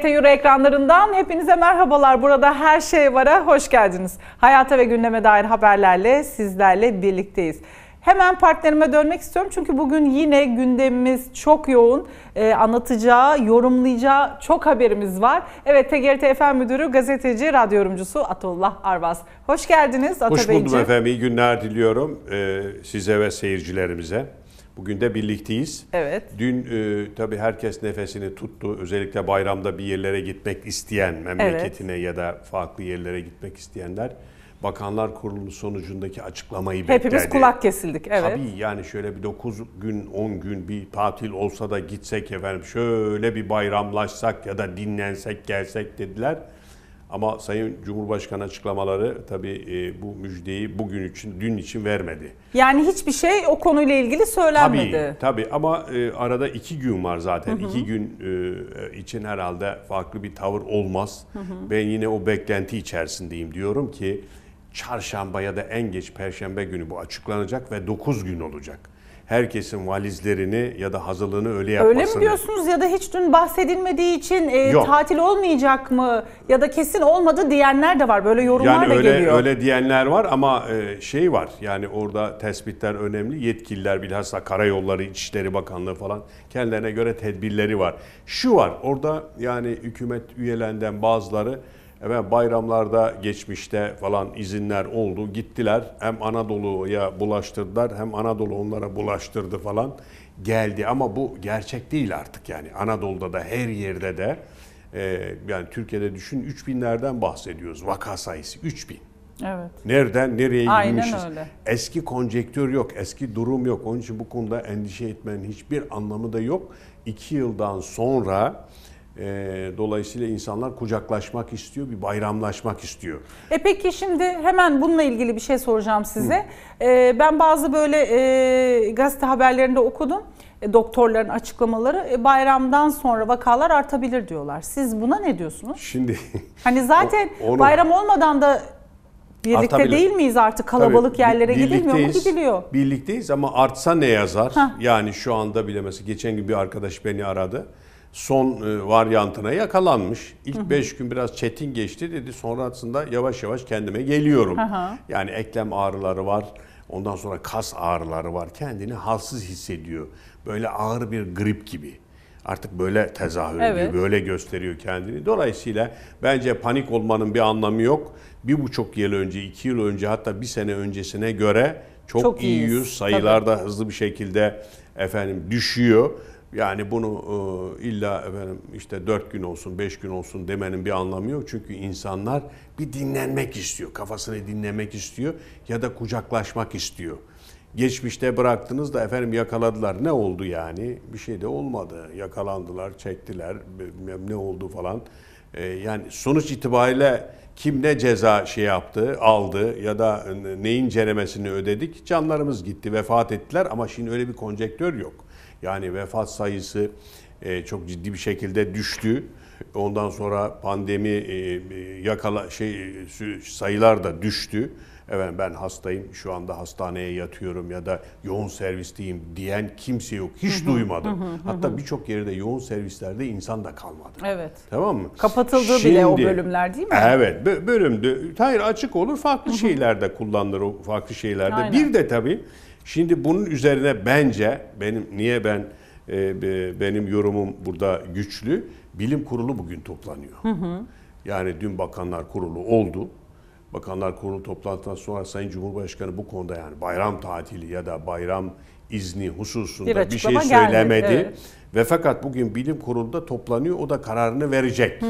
TGRT Euro ekranlarından hepinize merhabalar. Burada her şey vara hoş geldiniz. Hayata ve gündeme dair haberlerle sizlerle birlikteyiz. Hemen partnerime dönmek istiyorum çünkü bugün yine gündemimiz çok yoğun. E, anlatacağı, yorumlayacağı çok haberimiz var. Evet TGRT FM Müdürü, gazeteci, radyo yorumcusu Atullah Arvas. Hoş geldiniz Atıl Hoş buldum efendim, İyi günler diliyorum e, size ve seyircilerimize. Bugün de birlikteyiz. Evet. Dün e, tabii herkes nefesini tuttu. Özellikle bayramda bir yerlere gitmek isteyen, memleketine evet. ya da farklı yerlere gitmek isteyenler Bakanlar Kurulu sonucundaki açıklamayı Hepimiz beklerdi. Hepimiz kulak kesildik. Evet. Tabii yani şöyle bir 9 gün 10 gün bir tatil olsa da gitsek efendim şöyle bir bayramlaşsak ya da dinlensek gelsek dediler. Ama Sayın Cumhurbaşkanı açıklamaları tabii e, bu müjdeyi bugün için, dün için vermedi. Yani hiçbir şey o konuyla ilgili söylenmedi. Tabii, tabii. ama e, arada iki gün var zaten. Hı hı. İki gün e, için herhalde farklı bir tavır olmaz. Hı hı. Ben yine o beklenti içerisindeyim diyorum ki çarşamba ya da en geç perşembe günü bu açıklanacak ve 9 gün olacak herkesin valizlerini ya da hazırlığını öyle yapmasını. Öyle mi diyorsunuz ya da hiç dün bahsedilmediği için e, tatil olmayacak mı ya da kesin olmadı diyenler de var. Böyle yorumlar yani da öyle, geliyor. Öyle diyenler var ama e, şey var yani orada tespitler önemli. Yetkililer bilhassa Karayolları İçişleri Bakanlığı falan kendilerine göre tedbirleri var. Şu var orada yani hükümet üyelenden bazıları Efendim bayramlarda geçmişte falan izinler oldu. Gittiler hem Anadolu'ya bulaştırdılar hem Anadolu onlara bulaştırdı falan geldi. Ama bu gerçek değil artık yani Anadolu'da da her yerde de e, yani Türkiye'de düşün 3000'lerden bahsediyoruz vaka sayısı 3000. Evet. Nereden nereye Aynen girmişiz? Öyle. Eski konjektör yok, eski durum yok. Onun için bu konuda endişe etmenin hiçbir anlamı da yok. İki yıldan sonra e, dolayısıyla insanlar kucaklaşmak istiyor, bir bayramlaşmak istiyor. E peki şimdi hemen bununla ilgili bir şey soracağım size. E, ben bazı böyle e, gazete haberlerinde okudum. E, doktorların açıklamaları e, bayramdan sonra vakalar artabilir diyorlar. Siz buna ne diyorsunuz? Şimdi hani zaten onu, bayram olmadan da Birlikte Artabilir. değil miyiz artık kalabalık Tabii, yerlere gidilmiyor mu gidiliyor? Birlikteyiz ama artsa ne yazar? Heh. Yani şu anda bilemesi. Geçen gün bir arkadaş beni aradı son e, varyantına yakalanmış. İlk 5 gün biraz çetin geçti dedi. Sonrasında yavaş yavaş kendime geliyorum. Aha. Yani eklem ağrıları var. Ondan sonra kas ağrıları var. Kendini halsiz hissediyor. Böyle ağır bir grip gibi. Artık böyle tezahür evet. böyle gösteriyor kendini. Dolayısıyla bence panik olmanın bir anlamı yok. Bir buçuk yıl önce, iki yıl önce hatta bir sene öncesine göre çok, çok iyiyiz. iyiyiz. Sayılar da hızlı bir şekilde efendim düşüyor. Yani bunu e, illa efendim işte dört gün olsun, beş gün olsun demenin bir anlamı yok. Çünkü insanlar bir dinlenmek istiyor. Kafasını dinlemek istiyor ya da kucaklaşmak istiyor. Geçmişte bıraktınız da efendim yakaladılar. Ne oldu yani? Bir şey de olmadı. Yakalandılar, çektiler, ne oldu falan. E, yani sonuç itibariyle kim ne ceza şey yaptı, aldı ya da neyin ceremesini ödedik? Canlarımız gitti, vefat ettiler ama şimdi öyle bir konjektör yok yani vefat sayısı e, çok ciddi bir şekilde düştü. Ondan sonra pandemi e, e, yakala şey sayılar da düştü. Evet ben hastayım, şu anda hastaneye yatıyorum ya da yoğun servisteyim diyen kimse yok. Hiç duymadım. Hatta birçok yerde yoğun servislerde insan da kalmadı. Evet. Tamam mı? Kapatıldı Şimdi, bile o bölümler değil mi? Evet, bölümdü. Hayır açık olur, farklı şeylerde kullanılır o farklı şeylerde. Aynen. Bir de tabii Şimdi bunun üzerine bence benim niye ben e, benim yorumum burada güçlü. Bilim kurulu bugün toplanıyor. Hı hı. Yani dün bakanlar kurulu oldu. Bakanlar kurulu toplantısından sonra Sayın Cumhurbaşkanı bu konuda yani bayram tatili ya da bayram izni hususunda bir, bir şey söylemedi. evet. Ve fakat bugün bilim kurulunda toplanıyor o da kararını verecek. Hmm.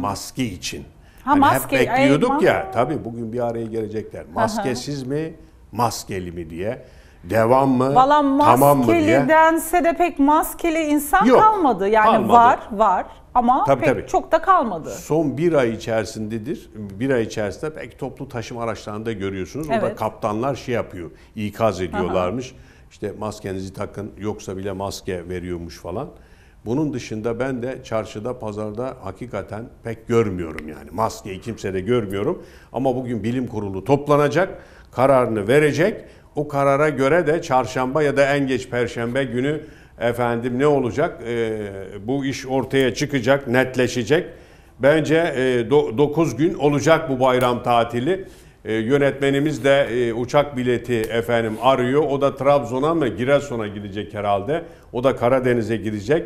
Maske için. Ha, hani maske, hep bekliyorduk ay, ya tabii bugün bir araya gelecekler. Maskesiz Aha. mi maskeli mi diye devam mı? Valla tamam mı diye. maskeli dense de pek maskeli insan Yok, kalmadı. Yani kalmadı. var var ama Tabii, pek tabii. çok da kalmadı. Son bir ay içerisindedir. Bir ay içerisinde pek toplu taşıma araçlarında görüyorsunuz. Evet. Orada Evet. kaptanlar şey yapıyor, ikaz ediyorlarmış. İşte maskenizi takın yoksa bile maske veriyormuş falan. Bunun dışında ben de çarşıda, pazarda hakikaten pek görmüyorum yani. Maskeyi kimse de görmüyorum. Ama bugün bilim kurulu toplanacak, kararını verecek. Bu karara göre de çarşamba ya da en geç perşembe günü efendim ne olacak? E, bu iş ortaya çıkacak, netleşecek. Bence 9 e, gün olacak bu bayram tatili. E, yönetmenimiz de e, uçak bileti efendim arıyor. O da Trabzon'a mı Giresun'a gidecek herhalde. O da Karadeniz'e gidecek.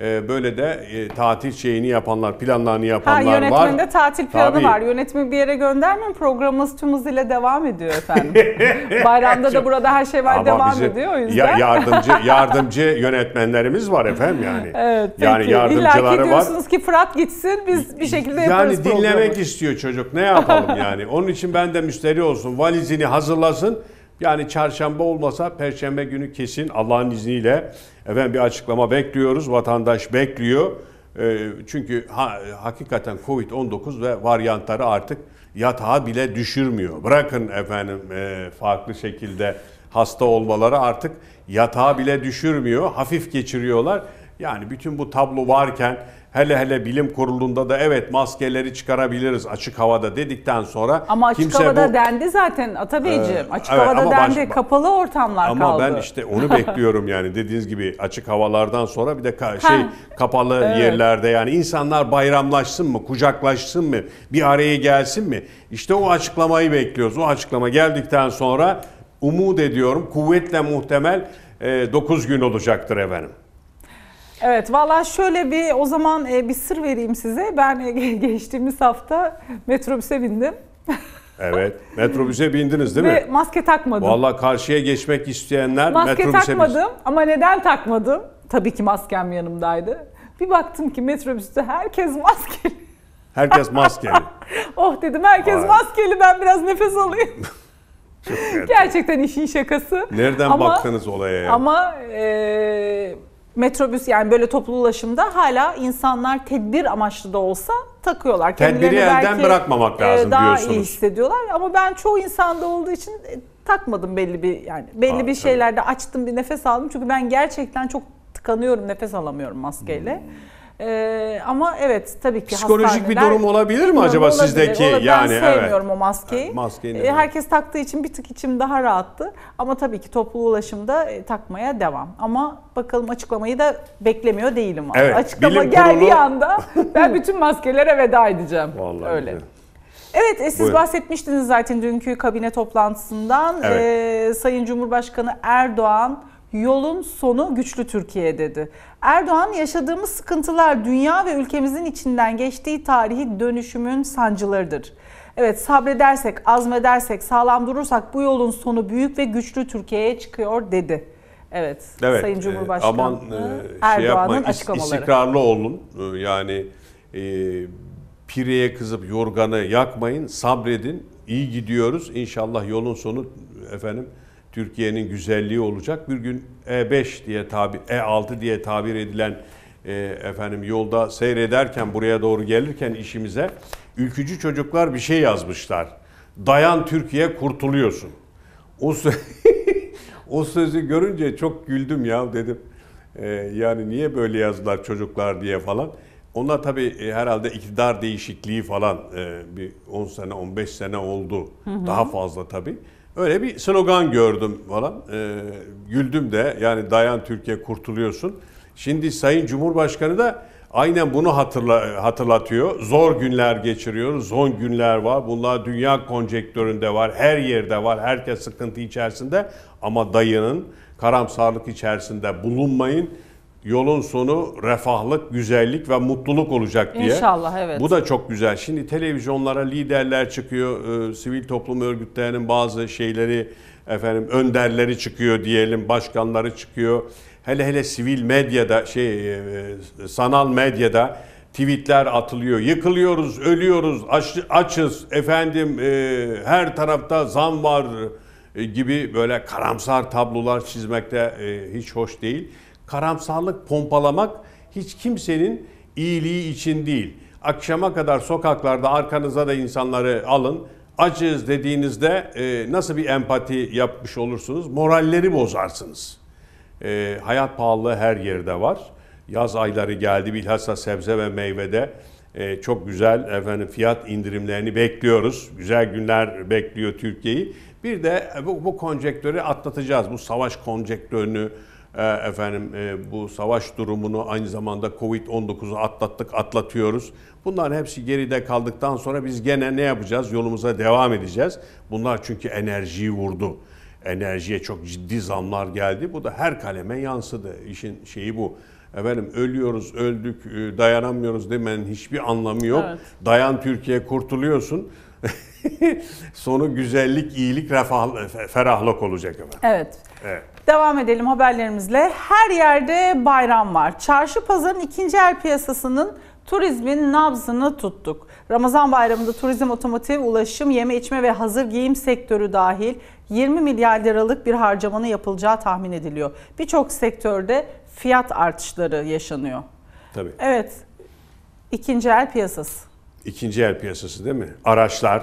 Ee, böyle de e, tatil şeyini yapanlar, planlarını yapanlar ha, yönetmende var. Yönetmende tatil planı Tabii. var. Yönetmeni bir yere göndermiyor. Programımız tümümüz ile devam ediyor efendim. Bayramda da burada her şey var Ama devam bize, ediyor o yüzden. Ya, yardımcı yardımcı yönetmenlerimiz var efendim yani. Evet, peki. yani yardımcıları İlla ki diyorsunuz ki Fırat gitsin biz bir şekilde yani yaparız Yani dinlemek programı. istiyor çocuk. Ne yapalım yani? Onun için ben de müşteri olsun. Valizini hazırlasın. Yani çarşamba olmasa perşembe günü kesin Allah'ın izniyle efendim bir açıklama bekliyoruz. Vatandaş bekliyor. E, çünkü ha, hakikaten Covid-19 ve varyantları artık yatağa bile düşürmüyor. Bırakın efendim e, farklı şekilde hasta olmaları artık yatağa bile düşürmüyor. Hafif geçiriyorlar. Yani bütün bu tablo varken Hele hele bilim kurulunda da evet maskeleri çıkarabiliriz açık havada dedikten sonra Ama açık kimse havada bu, dendi zaten Atabeyciğim. Ee, e, açık evet, havada dendi baş, kapalı ortamlar ama kaldı. Ama ben işte onu bekliyorum yani dediğiniz gibi açık havalardan sonra bir de ka, şey kapalı evet. yerlerde yani insanlar bayramlaşsın mı, kucaklaşsın mı, bir araya gelsin mi? İşte o açıklamayı bekliyoruz. O açıklama geldikten sonra umut ediyorum kuvvetle muhtemel 9 e, gün olacaktır efendim. Evet valla şöyle bir o zaman e, bir sır vereyim size. Ben e, geçtiğimiz hafta metrobüse bindim. Evet. Metrobüse bindiniz değil Ve mi? maske takmadım. Valla karşıya geçmek isteyenler Maske metrobüse Maske takmadım ama neden takmadım? Tabii ki maskem yanımdaydı. Bir baktım ki metrobüste herkes maskeli. Herkes maskeli. Oh dedim herkes Vay. maskeli ben biraz nefes alayım. Gerçekten işin şakası. Nereden Ama- baktınız olaya Ama e, metrobüs yani böyle toplu ulaşımda hala insanlar tedbir amaçlı da olsa takıyorlar. Tedbiri Kendilerini elden bırakmamak e, lazım e, daha diyorsunuz. Daha iyi hissediyorlar ama ben çoğu insanda olduğu için e, takmadım belli bir yani belli ha, bir şeylerde evet. açtım bir nefes aldım çünkü ben gerçekten çok tıkanıyorum nefes alamıyorum maskeyle. Hmm. Ee, ama evet tabii ki Psikolojik bir durum olabilir mi acaba olabilir. sizdeki? Olabilir. Yani, ben sevmiyorum evet. o maskeyi. Yani maskeyi ee, herkes taktığı için bir tık içim daha rahattı. Ama tabii ki toplu ulaşımda e, takmaya devam. Ama bakalım açıklamayı da beklemiyor değilim. Evet, Açıklama bilim geldiği kurulu... anda ben bütün maskelere veda edeceğim. Vallahi Öyle. Güzel. Evet e, siz Buyurun. bahsetmiştiniz zaten dünkü kabine toplantısından. Evet. E, Sayın Cumhurbaşkanı Erdoğan yolun sonu güçlü Türkiye dedi. Erdoğan yaşadığımız sıkıntılar dünya ve ülkemizin içinden geçtiği tarihi dönüşümün sancılarıdır. Evet sabredersek, azmedersek, sağlam durursak bu yolun sonu büyük ve güçlü Türkiye'ye çıkıyor dedi. Evet, evet Sayın e, Cumhurbaşkanı e, aman, e, şey Erdoğan'ın şey yapma, açıklamaları. İstikrarlı olun e, yani e, pireye kızıp yorganı yakmayın sabredin iyi gidiyoruz inşallah yolun sonu efendim Türkiye'nin güzelliği olacak. Bir gün E5 diye tabi E6 diye tabir edilen e, efendim yolda seyrederken buraya doğru gelirken işimize ülkücü çocuklar bir şey yazmışlar. Dayan Türkiye kurtuluyorsun. O sö o sözü görünce çok güldüm ya dedim. E, yani niye böyle yazdılar çocuklar diye falan. Onlar tabii e, herhalde iktidar değişikliği falan e, bir 10 sene 15 sene oldu. Hı hı. Daha fazla tabii. Öyle bir slogan gördüm falan. E, güldüm de yani dayan Türkiye kurtuluyorsun. Şimdi Sayın Cumhurbaşkanı da aynen bunu hatırla, hatırlatıyor. Zor günler geçiriyoruz, zor günler var. Bunlar dünya konjektöründe var, her yerde var, herkes sıkıntı içerisinde. Ama dayının karamsarlık içerisinde bulunmayın yolun sonu refahlık, güzellik ve mutluluk olacak diye. İnşallah evet. Bu da çok güzel. Şimdi televizyonlara liderler çıkıyor, e, sivil toplum örgütlerinin bazı şeyleri efendim önderleri çıkıyor diyelim, başkanları çıkıyor. Hele hele sivil medyada şey e, e sanal medyada tweetler atılıyor. Yıkılıyoruz, ölüyoruz, aç, açız efendim e, her tarafta zam var e, gibi böyle karamsar tablolar çizmekte e, hiç hoş değil. Karamsarlık pompalamak hiç kimsenin iyiliği için değil. Akşama kadar sokaklarda arkanıza da insanları alın. Acız dediğinizde e, nasıl bir empati yapmış olursunuz? Moralleri bozarsınız. E, hayat pahalılığı her yerde var. Yaz ayları geldi bilhassa sebze ve meyvede e, çok güzel efendim fiyat indirimlerini bekliyoruz. Güzel günler bekliyor Türkiye'yi. Bir de bu, bu konjektörü atlatacağız. Bu savaş konjektörünü, e, efendim e, bu savaş durumunu aynı zamanda Covid-19'u atlattık, atlatıyoruz. Bunların hepsi geride kaldıktan sonra biz gene ne yapacağız? Yolumuza devam edeceğiz. Bunlar çünkü enerjiyi vurdu. Enerjiye çok ciddi zamlar geldi. Bu da her kaleme yansıdı. İşin şeyi bu. Efendim ölüyoruz, öldük, e, dayanamıyoruz demenin hiçbir anlamı yok. Evet. Dayan Türkiye kurtuluyorsun. Sonu güzellik, iyilik, refah, ferahlık olacak efendim. Evet. evet. Devam edelim haberlerimizle. Her yerde bayram var. Çarşı pazarın ikinci el piyasasının turizmin nabzını tuttuk. Ramazan bayramında turizm, otomotiv, ulaşım, yeme içme ve hazır giyim sektörü dahil 20 milyar liralık bir harcamanın yapılacağı tahmin ediliyor. Birçok sektörde fiyat artışları yaşanıyor. Tabii. Evet, ikinci el piyasası. İkinci el piyasası değil mi? Araçlar.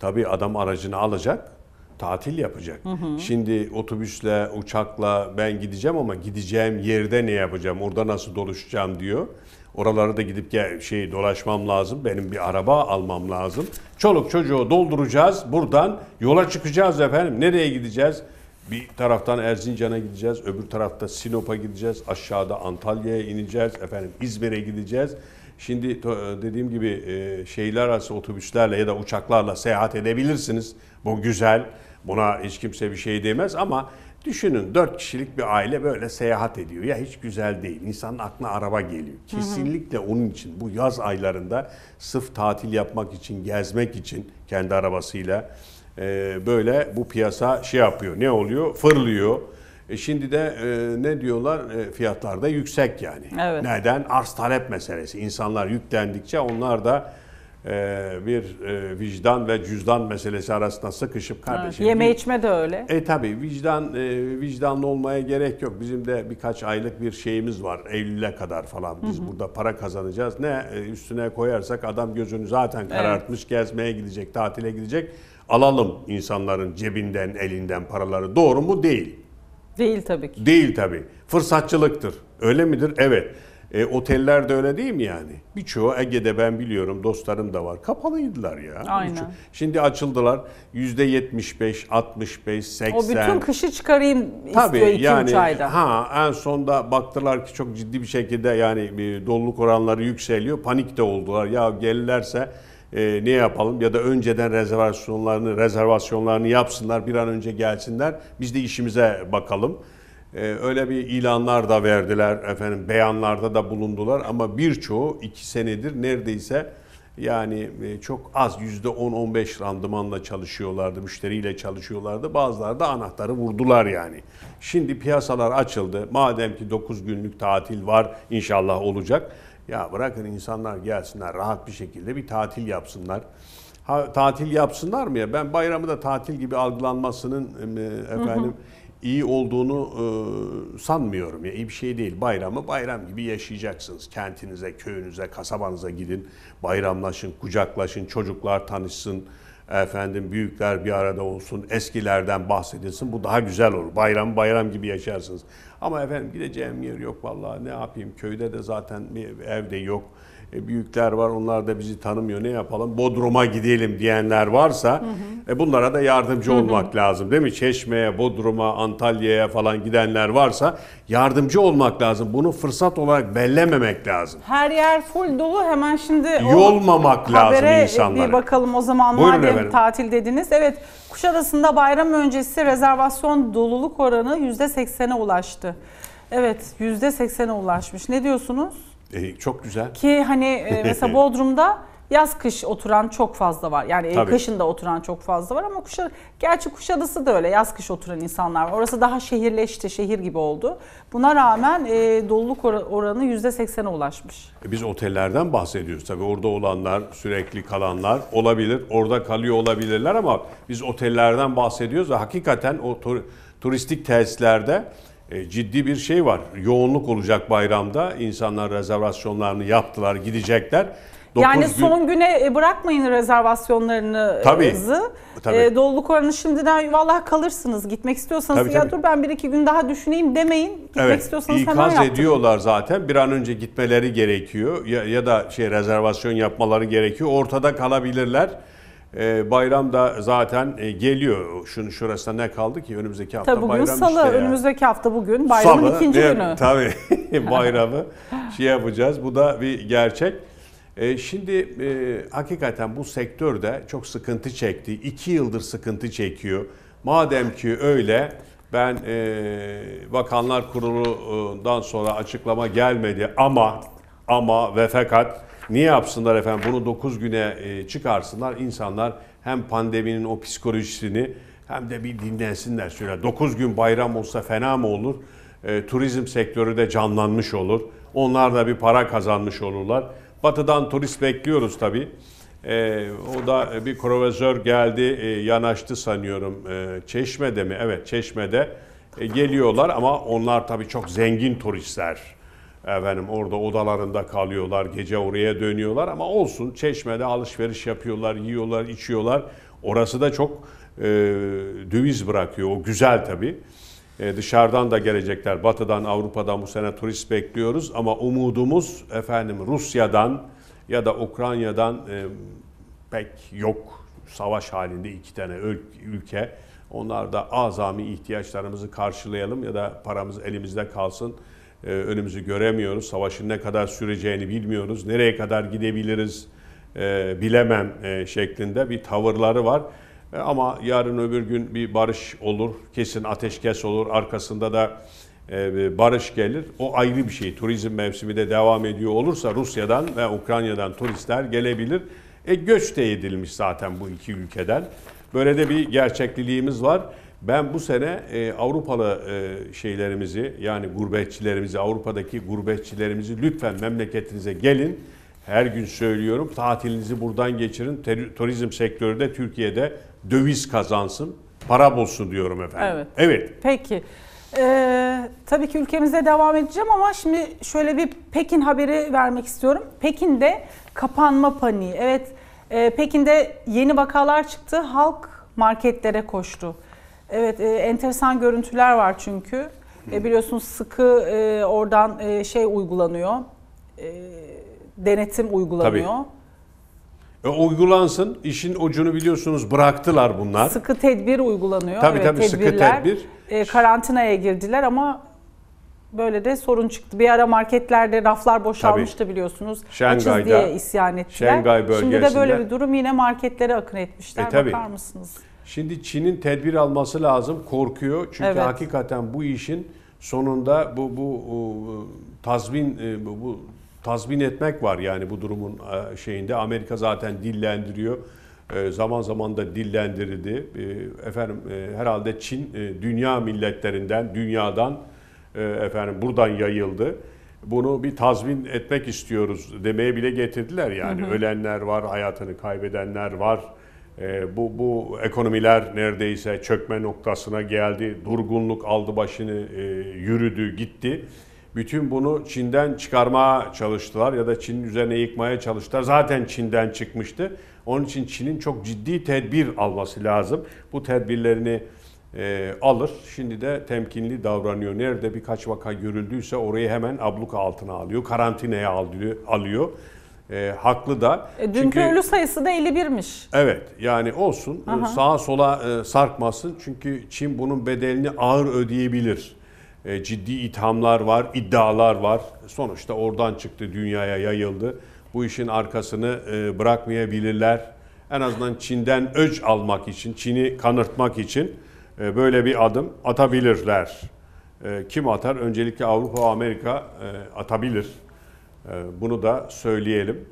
Tabii adam aracını alacak, tatil yapacak. Hı hı. Şimdi otobüsle, uçakla ben gideceğim ama gideceğim yerde ne yapacağım, orada nasıl doluşacağım diyor. Oralara da gidip gel, şey dolaşmam lazım. Benim bir araba almam lazım. Çoluk çocuğu dolduracağız. Buradan yola çıkacağız efendim. Nereye gideceğiz? Bir taraftan Erzincan'a gideceğiz, öbür tarafta Sinop'a gideceğiz, aşağıda Antalya'ya ineceğiz, efendim İzmir'e gideceğiz. Şimdi e, dediğim gibi e, şeyler arası otobüslerle ya da uçaklarla seyahat edebilirsiniz. Bu güzel. Buna hiç kimse bir şey demez ama düşünün dört kişilik bir aile böyle seyahat ediyor. Ya hiç güzel değil. İnsanın aklına araba geliyor. Kesinlikle onun için bu yaz aylarında sıf tatil yapmak için, gezmek için kendi arabasıyla e, böyle bu piyasa şey yapıyor. Ne oluyor? Fırlıyor. E, şimdi de e, ne diyorlar? E, fiyatlar yüksek yani. Evet. Neden? Arz talep meselesi. İnsanlar yüklendikçe onlar da e, bir e, vicdan ve cüzdan meselesi arasında sıkışıp kardeşim. Evet, yeme içme de öyle. E tabi vicdan e, vicdanlı olmaya gerek yok. Bizim de birkaç aylık bir şeyimiz var Eylül'e kadar falan. Biz hı hı. burada para kazanacağız. Ne e, üstüne koyarsak adam gözünü zaten karartmış evet. gezmeye gidecek, tatile gidecek. Alalım insanların cebinden, elinden paraları. Doğru mu? Değil. Değil tabii ki. Değil tabii. Fırsatçılıktır. Öyle midir? Evet. E, oteller de öyle değil mi yani? Birçoğu Ege'de ben biliyorum dostlarım da var. Kapalıydılar ya. Aynen. Birçoğu. Şimdi açıldılar. Yüzde 75, 65, 80. O bütün kışı çıkarayım Tabii, istiyor 2-3 yani, ayda. Ha, en sonda baktılar ki çok ciddi bir şekilde yani e, doluluk oranları yükseliyor. Panik de oldular. Ya gelirlerse e, ne yapalım ya da önceden rezervasyonlarını rezervasyonlarını yapsınlar bir an önce gelsinler biz de işimize bakalım. E, öyle bir ilanlar da verdiler efendim beyanlarda da bulundular ama birçoğu iki senedir neredeyse yani e, çok az yüzde 10-15 randımanla çalışıyorlardı, müşteriyle çalışıyorlardı. Bazıları da anahtarı vurdular yani. Şimdi piyasalar açıldı. Madem ki 9 günlük tatil var inşallah olacak. Ya bırakın insanlar gelsinler rahat bir şekilde bir tatil yapsınlar. Ha, tatil yapsınlar mı ya? Ben bayramı da tatil gibi algılanmasının e, efendim hı hı. iyi olduğunu e, sanmıyorum ya. İyi bir şey değil. Bayramı bayram gibi yaşayacaksınız. Kentinize, köyünüze, kasabanıza gidin. Bayramlaşın, kucaklaşın, çocuklar tanışsın. Efendim büyükler bir arada olsun, eskilerden bahsedilsin. Bu daha güzel olur. Bayram bayram gibi yaşarsınız. Ama efendim gideceğim yer yok vallahi ne yapayım köyde de zaten bir ev de yok e, büyükler var onlar da bizi tanımıyor ne yapalım Bodrum'a gidelim diyenler varsa hı hı. E, bunlara da yardımcı hı hı. olmak lazım değil mi? Çeşme'ye, Bodrum'a, Antalya'ya falan gidenler varsa yardımcı olmak lazım. Bunu fırsat olarak bellememek lazım. Her yer full dolu hemen şimdi yolmamak lazım insanlara. bir bakalım o zaman Buyurun madem efendim. tatil dediniz. Evet Kuşadası'nda bayram öncesi rezervasyon doluluk oranı %80'e ulaştı. Evet %80'e ulaşmış. Ne diyorsunuz? E, çok güzel. Ki hani e, mesela Bodrum'da yaz kış oturan çok fazla var. Yani e, Tabii. kışın da oturan çok fazla var ama Kuşa, gerçi Kuşadası da öyle yaz kış oturan insanlar var. Orası daha şehirleşti, şehir gibi oldu. Buna rağmen e, doluluk oranı %80'e ulaşmış. E biz otellerden bahsediyoruz. Tabii orada olanlar, sürekli kalanlar olabilir. Orada kalıyor olabilirler ama biz otellerden bahsediyoruz ve hakikaten o tur, turistik tesislerde e, ciddi bir şey var. Yoğunluk olacak bayramda. İnsanlar rezervasyonlarını yaptılar, gidecekler. Yani son güne e, bırakmayın rezervasyonlarını. Tabii. tabii. E, doluluk oranı şimdiden vallahi kalırsınız gitmek istiyorsanız tabii, ya tabii. dur ben bir iki gün daha düşüneyim demeyin. Gitmek evet, istiyorsanız ikaz hemen yaptırın. ediyorlar zaten bir an önce gitmeleri gerekiyor ya, ya da şey rezervasyon yapmaları gerekiyor. Ortada kalabilirler. E, bayram da zaten e, geliyor. Şunun şurasına ne kaldı ki önümüzdeki hafta tabii bugün bayram salı, işte ya. önümüzdeki hafta bugün bayramın salı, ikinci günü. Tabii bayramı şey yapacağız. Bu da bir gerçek. E, şimdi e, hakikaten bu sektör de çok sıkıntı çekti. İki yıldır sıkıntı çekiyor. Madem ki öyle ben e, Bakanlar Kurulu'ndan sonra açıklama gelmedi ama ama ve fakat Niye yapsınlar efendim? Bunu 9 güne e, çıkarsınlar. insanlar hem pandeminin o psikolojisini hem de bir dinlensinler. Şöyle 9 gün bayram olsa fena mı olur? E, turizm sektörü de canlanmış olur. Onlar da bir para kazanmış olurlar. Batı'dan turist bekliyoruz tabi. E, o da bir provizör geldi, yanaştı sanıyorum. Çeşme'de mi? Evet, Çeşme'de geliyorlar ama onlar tabi çok zengin turistler. Efendim orada odalarında kalıyorlar, gece oraya dönüyorlar ama olsun çeşmede alışveriş yapıyorlar, yiyorlar, içiyorlar. Orası da çok e, döviz bırakıyor. O güzel tabii. E, dışarıdan da gelecekler. Batı'dan, Avrupa'dan bu sene turist bekliyoruz ama umudumuz efendim Rusya'dan ya da Ukrayna'dan e, pek yok. Savaş halinde iki tane ülke. Onlar da azami ihtiyaçlarımızı karşılayalım ya da paramız elimizde kalsın ee, önümüzü göremiyoruz. Savaşın ne kadar süreceğini bilmiyoruz. Nereye kadar gidebiliriz e, bilemem e, şeklinde bir tavırları var. E, ama yarın öbür gün bir barış olur, kesin ateşkes olur, arkasında da barış gelir. O ayrı bir şey. Turizm mevsimi de devam ediyor olursa Rusya'dan ve Ukrayna'dan turistler gelebilir. E göç de edilmiş zaten bu iki ülkeden. Böyle de bir gerçekliliğimiz var. Ben bu sene e, Avrupalı e, şeylerimizi yani gurbetçilerimizi, Avrupa'daki gurbetçilerimizi lütfen memleketinize gelin. Her gün söylüyorum tatilinizi buradan geçirin. Ter- turizm sektörü de Türkiye'de döviz kazansın, para bulsun diyorum efendim. Evet. evet. Peki. Ee, tabii ki ülkemize devam edeceğim ama şimdi şöyle bir Pekin haberi vermek istiyorum. Pekin'de kapanma paniği. Evet, e, Pekin'de yeni vakalar çıktı. Halk marketlere koştu. Evet, e, enteresan görüntüler var çünkü. E, biliyorsunuz sıkı e, oradan e, şey uygulanıyor. E, denetim uygulanıyor. E, uygulansın. İşin ucunu biliyorsunuz bıraktılar bunlar. Sıkı tedbir uygulanıyor. Tabii evet, tabii sıkı tedbirler. tedbir. E, karantinaya girdiler ama böyle de sorun çıktı. Bir ara marketlerde raflar boşalmıştı biliyorsunuz. Şangay'da, Açız diye isyan ettiler. Şangay Şimdi de böyle bir durum yine marketlere akın etmişler. E, tabii. Bakar mısınız? Şimdi Çin'in tedbir alması lazım. Korkuyor. Çünkü evet. hakikaten bu işin sonunda bu bu, bu e, tazmin e, bu, bu tazmin etmek var yani bu durumun e, şeyinde. Amerika zaten dillendiriyor. Zaman zaman da dillendirildi. Efendim herhalde Çin dünya milletlerinden, dünyadan efendim buradan yayıldı. Bunu bir tazmin etmek istiyoruz demeye bile getirdiler yani. Hı hı. Ölenler var, hayatını kaybedenler var ee, bu, bu ekonomiler neredeyse çökme noktasına geldi, durgunluk aldı başını, e, yürüdü, gitti. Bütün bunu Çin'den çıkarmaya çalıştılar ya da Çin'in üzerine yıkmaya çalıştılar. Zaten Çin'den çıkmıştı. Onun için Çin'in çok ciddi tedbir alması lazım. Bu tedbirlerini e, alır. Şimdi de temkinli davranıyor. Nerede birkaç vaka görüldüyse orayı hemen abluka altına alıyor. Karantinaya alıyor. E, haklı da. E, dünkü çünkü, ölü sayısı da 51'miş. Evet yani olsun e, Aha. sağa sola e, sarkmasın çünkü Çin bunun bedelini ağır ödeyebilir. E, ciddi ithamlar var, iddialar var. Sonuçta oradan çıktı dünyaya yayıldı. Bu işin arkasını e, bırakmayabilirler. En azından Çin'den öç almak için, Çin'i kanırtmak için e, böyle bir adım atabilirler. E, kim atar? Öncelikle Avrupa, Amerika e, atabilir ee, bunu da söyleyelim.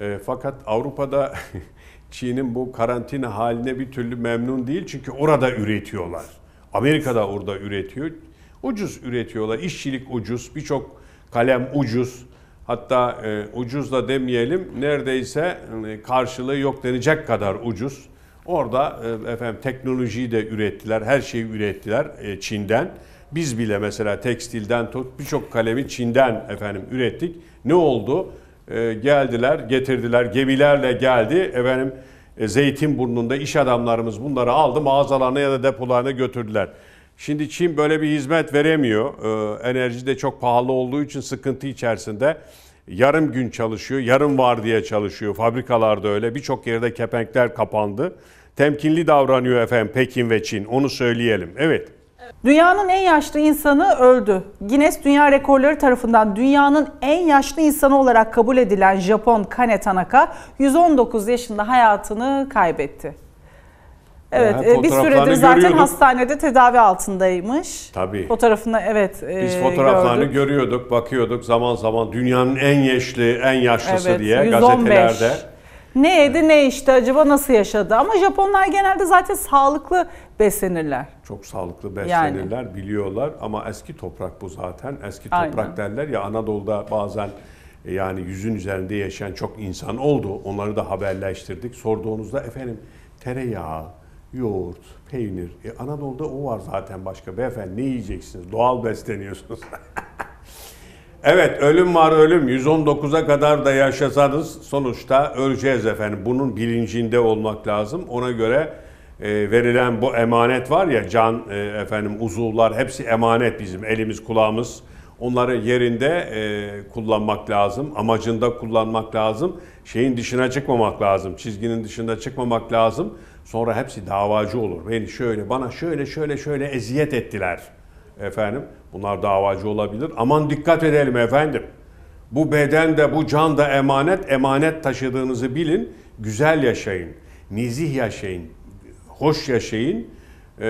Ee, fakat Avrupa'da Çin'in bu karantina haline bir türlü memnun değil çünkü orada üretiyorlar. Amerika'da orada üretiyor. Ucuz üretiyorlar. İşçilik ucuz, birçok kalem ucuz. Hatta e, ucuz da demeyelim neredeyse e, karşılığı yok denecek kadar ucuz. Orada e, efendim teknolojiyi de ürettiler, her şeyi ürettiler e, Çin'den. Biz bile mesela tekstilden tut birçok kalemi Çin'den efendim ürettik ne oldu? E, geldiler, getirdiler, gemilerle geldi. Efendim e, burnunda iş adamlarımız bunları aldı, mağazalarına ya da depolarına götürdüler. Şimdi Çin böyle bir hizmet veremiyor. E, enerji de çok pahalı olduğu için sıkıntı içerisinde. Yarım gün çalışıyor, yarım var diye çalışıyor. Fabrikalarda öyle. Birçok yerde kepenkler kapandı. Temkinli davranıyor efendim Pekin ve Çin. Onu söyleyelim. Evet. Dünyanın en yaşlı insanı öldü. Guinness Dünya Rekorları tarafından dünyanın en yaşlı insanı olarak kabul edilen Japon Kane Tanaka 119 yaşında hayatını kaybetti. Evet, yani e, bir süredir zaten hastanede tedavi altındaymış. Tabii. Fotoğrafını evet e, Biz fotoğraflarını gördük. görüyorduk, bakıyorduk zaman zaman dünyanın en yaşlı, en yaşlısı evet, diye 115. gazetelerde ne yedi ne içti acaba nasıl yaşadı? Ama Japonlar genelde zaten sağlıklı beslenirler. Çok sağlıklı beslenirler yani. biliyorlar ama eski toprak bu zaten. Eski toprak Aynen. derler ya Anadolu'da bazen e, yani yüzün üzerinde yaşayan çok insan oldu. Onları da haberleştirdik. Sorduğunuzda efendim tereyağı, yoğurt, peynir. E, Anadolu'da o var zaten başka. Beyefendi ne yiyeceksiniz? Doğal besleniyorsunuz. Evet ölüm var ölüm. 119'a kadar da yaşasanız sonuçta öleceğiz efendim. Bunun bilincinde olmak lazım. Ona göre e, verilen bu emanet var ya can e, efendim uzuvlar hepsi emanet bizim elimiz kulağımız. Onları yerinde e, kullanmak lazım, amacında kullanmak lazım, şeyin dışına çıkmamak lazım, çizginin dışında çıkmamak lazım. Sonra hepsi davacı olur. Beni şöyle, bana şöyle, şöyle, şöyle eziyet ettiler efendim. Bunlar davacı olabilir. Aman dikkat edelim efendim. Bu beden de bu can da emanet. Emanet taşıdığınızı bilin. Güzel yaşayın. nizih yaşayın. Hoş yaşayın. E,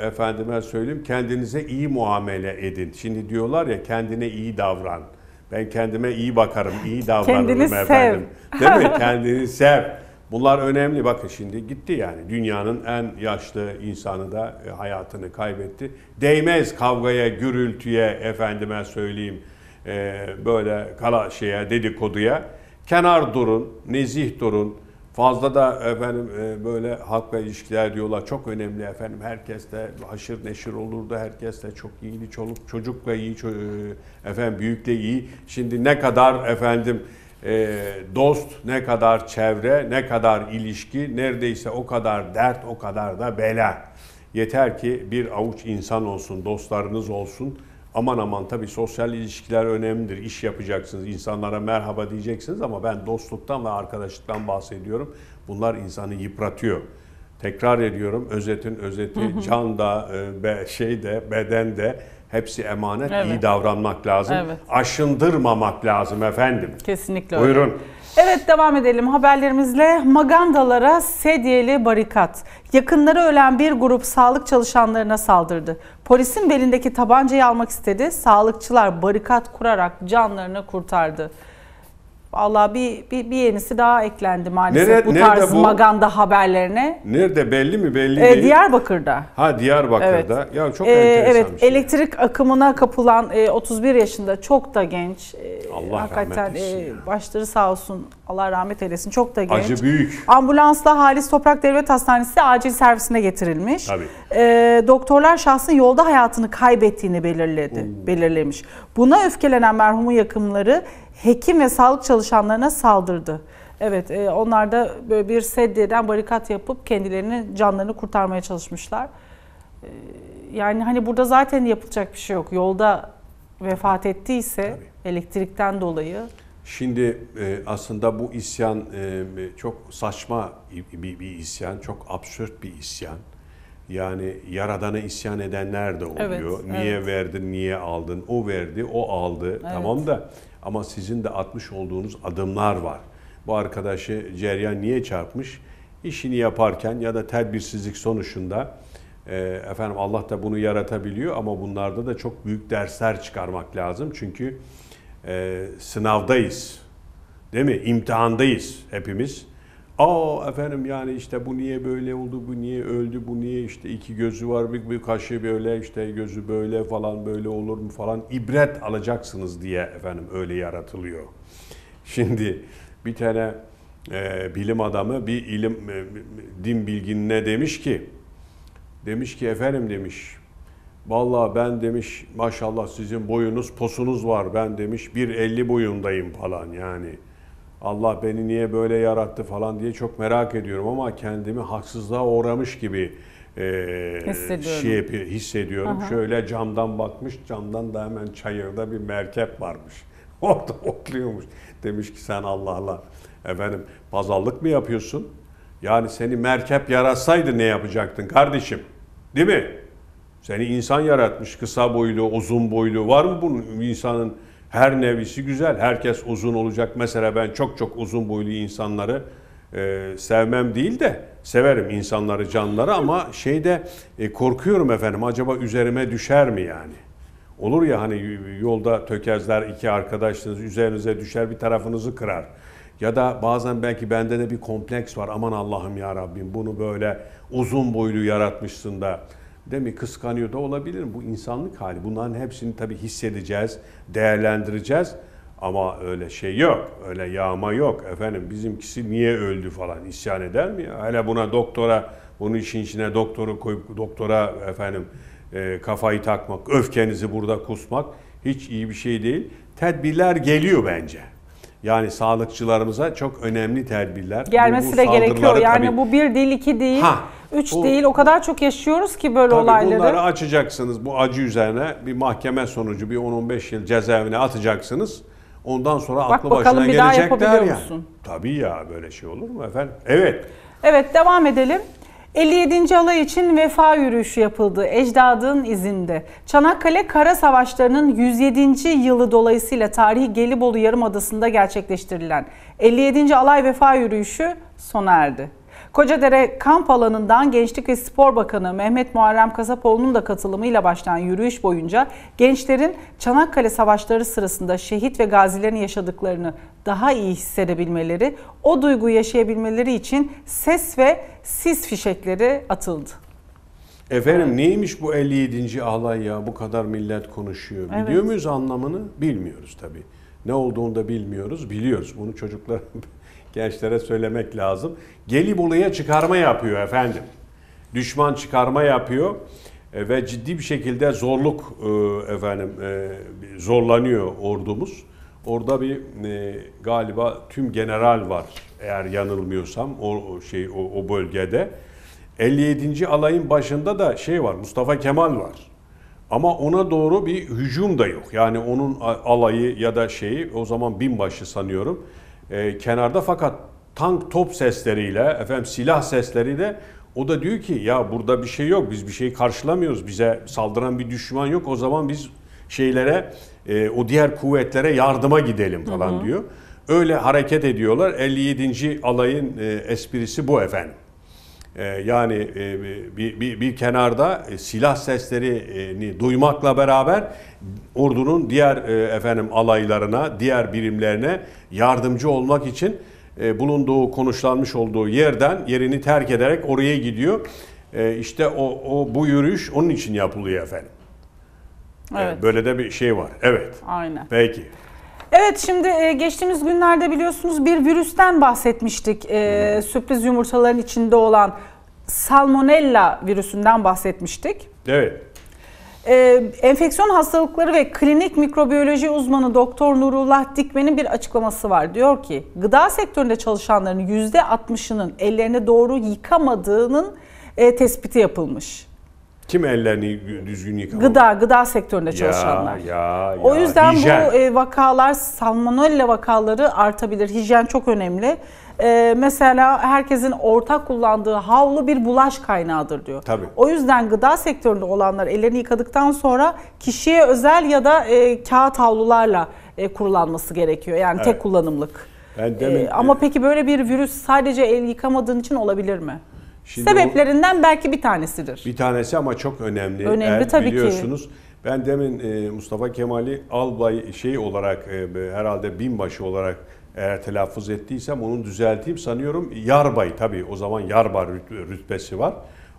efendime söyleyeyim kendinize iyi muamele edin. Şimdi diyorlar ya kendine iyi davran. Ben kendime iyi bakarım, iyi davranırım Kendini efendim. Sev. Değil mi? Kendini sev. Bunlar önemli. Bakın şimdi gitti yani. Dünyanın en yaşlı insanı da e, hayatını kaybetti. Değmez kavgaya, gürültüye, efendime söyleyeyim e, böyle kala şeye, dedikoduya. Kenar durun, nezih durun. Fazla da efendim e, böyle halkla ilişkiler diyorlar çok önemli efendim. Herkes de haşır neşir olurdu. Herkes de çok iyiydi. Çoluk çocukla iyi, efendim büyükle iyi. Şimdi ne kadar efendim ee, dost, ne kadar çevre, ne kadar ilişki, neredeyse o kadar dert, o kadar da bela. Yeter ki bir avuç insan olsun, dostlarınız olsun. Aman aman tabii sosyal ilişkiler önemlidir. İş yapacaksınız, insanlara merhaba diyeceksiniz ama ben dostluktan ve arkadaşlıktan bahsediyorum. Bunlar insanı yıpratıyor. Tekrar ediyorum özetin özeti can da e, be şey de beden de Hepsi emanet. Evet. İyi davranmak lazım. Evet. Aşındırmamak lazım efendim. Kesinlikle öyle. Buyurun. Evet devam edelim haberlerimizle. Magandalara sedyeli barikat. Yakınları ölen bir grup sağlık çalışanlarına saldırdı. Polisin belindeki tabancayı almak istedi. Sağlıkçılar barikat kurarak canlarını kurtardı. Valla bir, bir, bir yenisi daha eklendi maalesef nerede, bu tarz bu? maganda haberlerine. Nerede belli mi belli ee, değil. Diyarbakır'da. Ha Diyarbakır'da. Evet. Ya çok ee, enteresan Evet şey. elektrik akımına kapılan e, 31 yaşında çok da genç. E, Allah hakikaten, rahmet eylesin. E, başları sağ olsun Allah rahmet eylesin çok da genç. Acı büyük. Ambulansla Halis Toprak Devlet Hastanesi acil servisine getirilmiş. Tabii. E, doktorlar şahsın yolda hayatını kaybettiğini belirledi, Oo. belirlemiş. Buna öfkelenen merhumun yakınları hekim ve sağlık çalışanlarına saldırdı. Evet, e, onlar da böyle bir sedyeden barikat yapıp kendilerini, canlarını kurtarmaya çalışmışlar. E, yani hani burada zaten yapılacak bir şey yok. Yolda vefat ettiyse Tabii. elektrikten dolayı. Şimdi e, aslında bu isyan e, e çok saçma bir, bir isyan, çok absürt bir isyan. Yani yaradana isyan edenler de oluyor. Evet, niye evet. verdin, niye aldın? O verdi, o aldı. Evet. Tamam da ama sizin de atmış olduğunuz adımlar var. Bu arkadaşı ceryan niye çarpmış? İşini yaparken ya da tedbirsizlik sonucunda e, efendim Allah da bunu yaratabiliyor ama bunlarda da çok büyük dersler çıkarmak lazım. Çünkü e, sınavdayız. Değil mi? İmtihandayız hepimiz. Aa efendim yani işte bu niye böyle oldu, bu niye öldü, bu niye işte iki gözü var, bir, bir kaşı böyle işte gözü böyle falan böyle olur mu falan ibret alacaksınız diye efendim öyle yaratılıyor. Şimdi bir tane e, bilim adamı bir ilim e, din bilginine demiş ki demiş ki efendim demiş Vallahi ben demiş maşallah sizin boyunuz posunuz var ben demiş 1.50 boyundayım falan yani. Allah beni niye böyle yarattı falan diye çok merak ediyorum ama kendimi haksızlığa uğramış gibi e, hissediyorum. Şey hissediyorum. Şöyle camdan bakmış, camdan da hemen çayırda bir merkep varmış. Orada otluyormuş. Demiş ki sen Allah'la efendim pazarlık mı yapıyorsun? Yani seni merkep yaratsaydı ne yapacaktın kardeşim? Değil mi? Seni insan yaratmış kısa boylu, uzun boylu. Var mı bunun insanın her nevisi güzel. Herkes uzun olacak. Mesela ben çok çok uzun boylu insanları e, sevmem değil de severim insanları, canları ama şeyde e, korkuyorum efendim acaba üzerime düşer mi yani? Olur ya hani yolda tökezler iki arkadaşınız üzerinize düşer bir tarafınızı kırar. Ya da bazen belki bende de bir kompleks var. Aman Allah'ım ya Rabbim bunu böyle uzun boylu yaratmışsın da Demek kıskanıyor da olabilir. Bu insanlık hali. Bunların hepsini tabii hissedeceğiz, değerlendireceğiz. Ama öyle şey yok. Öyle yağma yok. Efendim bizimkisi niye öldü falan isyan eder mi? Ya? Hele buna doktora, bunun işin içine doktoru koyup doktora efendim e, kafayı takmak, öfkenizi burada kusmak hiç iyi bir şey değil. Tedbirler geliyor bence. Yani sağlıkçılarımıza çok önemli tedbirler. Gelmesi bu, bu de gerekiyor. Yani tabii, bu bir değil, iki değil, ha, üç bu, değil. O kadar çok yaşıyoruz ki böyle tabii olayları. Bunları açacaksınız. Bu acı üzerine bir mahkeme sonucu bir 10-15 yıl cezaevine atacaksınız. Ondan sonra Bak, aklı başına gelecekler ya. Musun? Tabii ya böyle şey olur mu efendim? Evet. Evet devam edelim. 57. alay için vefa yürüyüşü yapıldı ecdadın izinde. Çanakkale Kara Savaşları'nın 107. yılı dolayısıyla tarihi Gelibolu Yarımadası'nda gerçekleştirilen 57. alay vefa yürüyüşü sona erdi. Kocadere kamp alanından Gençlik ve Spor Bakanı Mehmet Muharrem Kasapoğlu'nun da katılımıyla başlayan yürüyüş boyunca gençlerin Çanakkale Savaşları sırasında şehit ve gazilerin yaşadıklarını daha iyi hissedebilmeleri, o duyguyu yaşayabilmeleri için ses ve sis fişekleri atıldı. Efendim neymiş bu 57. alay ya bu kadar millet konuşuyor. Biliyor evet. muyuz anlamını? Bilmiyoruz tabii. Ne olduğunu da bilmiyoruz. Biliyoruz bunu çocuklar gençlere söylemek lazım. Gelibolu'ya çıkarma yapıyor efendim. Düşman çıkarma yapıyor e, ve ciddi bir şekilde zorluk e, efendim e, zorlanıyor ordumuz. Orada bir galiba tüm general var eğer yanılmıyorsam o şey o, o bölgede. 57. alayın başında da şey var Mustafa Kemal var. Ama ona doğru bir hücum da yok. Yani onun alayı ya da şeyi o zaman binbaşı sanıyorum e, kenarda fakat tank top sesleriyle, efendim silah sesleriyle o da diyor ki ya burada bir şey yok, biz bir şey karşılamıyoruz, bize saldıran bir düşman yok. O zaman biz şeylere, e, o diğer kuvvetlere yardıma gidelim falan hı hı. diyor. Öyle hareket ediyorlar. 57. alayın e, esprisi bu efendim. Ee, yani bir, e, bir, bir kenarda e, silah seslerini duymakla beraber ordunun diğer e, efendim alaylarına, diğer birimlerine yardımcı olmak için bulunduğu, konuşlanmış olduğu yerden yerini terk ederek oraya gidiyor. İşte o, o bu yürüyüş onun için yapılıyor efendim. Evet. Böyle de bir şey var. Evet. Aynen. Peki. Evet şimdi e, geçtiğimiz günlerde biliyorsunuz bir virüsten bahsetmiştik. Ee, sürpriz yumurtaların içinde olan salmonella virüsünden bahsetmiştik. Evet. E, enfeksiyon hastalıkları ve klinik mikrobiyoloji uzmanı Doktor Nurullah Dikmen'in bir açıklaması var. Diyor ki gıda sektöründe çalışanların %60'ının ellerini doğru yıkamadığının e, tespiti yapılmış. Kim ellerini düzgün yıkamıyor? Gıda, gıda sektöründe çalışanlar. Ya, ya, ya. O yüzden Hijyen. bu e, vakalar, salmonella vakaları artabilir. Hijyen çok önemli. E, mesela herkesin ortak kullandığı havlu bir bulaş kaynağıdır diyor. Tabii. O yüzden gıda sektöründe olanlar ellerini yıkadıktan sonra kişiye özel ya da e, kağıt havlularla e, kurulanması gerekiyor. Yani evet. tek kullanımlık. Ben demek. ee, ama peki böyle bir virüs sadece el yıkamadığın için olabilir mi? Şimdi Sebeplerinden o, belki bir tanesidir. Bir tanesi ama çok önemli. Önemli Eğer tabii biliyorsunuz, ki. Ben demin e, Mustafa Kemal'i albay şey olarak e, herhalde binbaşı olarak eğer telaffuz ettiysem onu düzelteyim sanıyorum yarbay tabii o zaman yarbay rütbesi var.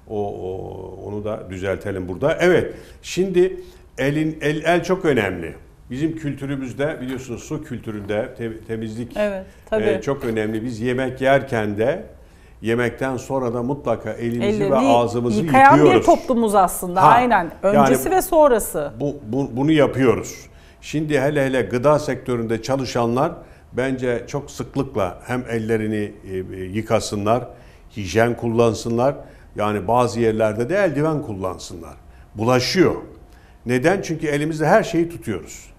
O, o onu da düzeltelim burada. Evet. Şimdi elin el el çok önemli. Bizim kültürümüzde biliyorsunuz su kültüründe temizlik evet, tabii. E, çok önemli. Biz yemek yerken de Yemekten sonra da mutlaka elimizi Elini ve ağzımızı yıkayan yıkıyoruz. bir toplumuz aslında. Ha, Aynen. Öncesi yani, ve sonrası. Bu, bu bunu yapıyoruz. Şimdi hele hele gıda sektöründe çalışanlar bence çok sıklıkla hem ellerini e, e, yıkasınlar, hijyen kullansınlar. Yani bazı yerlerde de eldiven kullansınlar. Bulaşıyor. Neden? Çünkü elimizde her şeyi tutuyoruz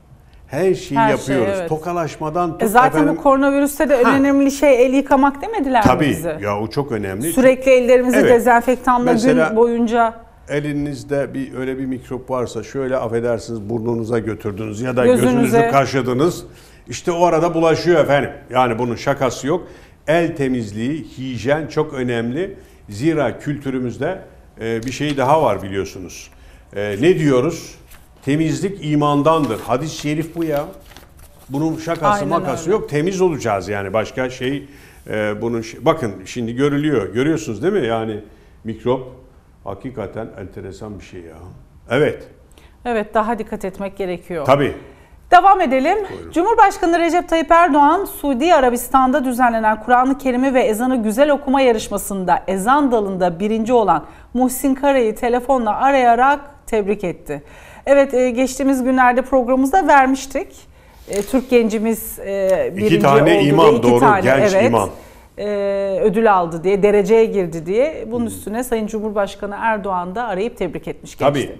her şeyi her şey, yapıyoruz. Şey, evet. Tokalaşmadan tut, e zaten efendim, bu koronavirüste de ha. önemli şey el yıkamak demediler Tabii, mi bize? Tabii. Ya o çok önemli. Sürekli ellerimizi evet. dezenfektanla Mesela, gün boyunca elinizde bir öyle bir mikrop varsa şöyle affedersiniz burnunuza götürdünüz ya da Gözünüze. gözünüzü kaşıdınız. İşte o arada bulaşıyor efendim. Yani bunun şakası yok. El temizliği, hijyen çok önemli. Zira kültürümüzde e, bir şey daha var biliyorsunuz. E, ne diyoruz? Temizlik imandandır. Hadis-i şerif bu ya. Bunun şakası Aynen makası öyle. yok. Temiz olacağız yani başka şey e, bunun bakın şimdi görülüyor. Görüyorsunuz değil mi? Yani mikrop hakikaten enteresan bir şey ya. Evet. Evet daha dikkat etmek gerekiyor. Tabii. Devam edelim. Buyurun. Cumhurbaşkanı Recep Tayyip Erdoğan, Suudi Arabistan'da düzenlenen Kur'an-ı Kerim'i ve ezanı güzel okuma yarışmasında ezan dalında birinci olan Muhsin Kara'yı telefonla arayarak tebrik etti. Evet e, geçtiğimiz günlerde programımızda vermiştik. E, Türk gencimiz e, birinci İki tane oldu imam iki doğru tane, genç evet, imam. Ödül aldı diye, dereceye girdi diye. Bunun hmm. üstüne Sayın Cumhurbaşkanı Erdoğan da arayıp tebrik etmiş gençleri.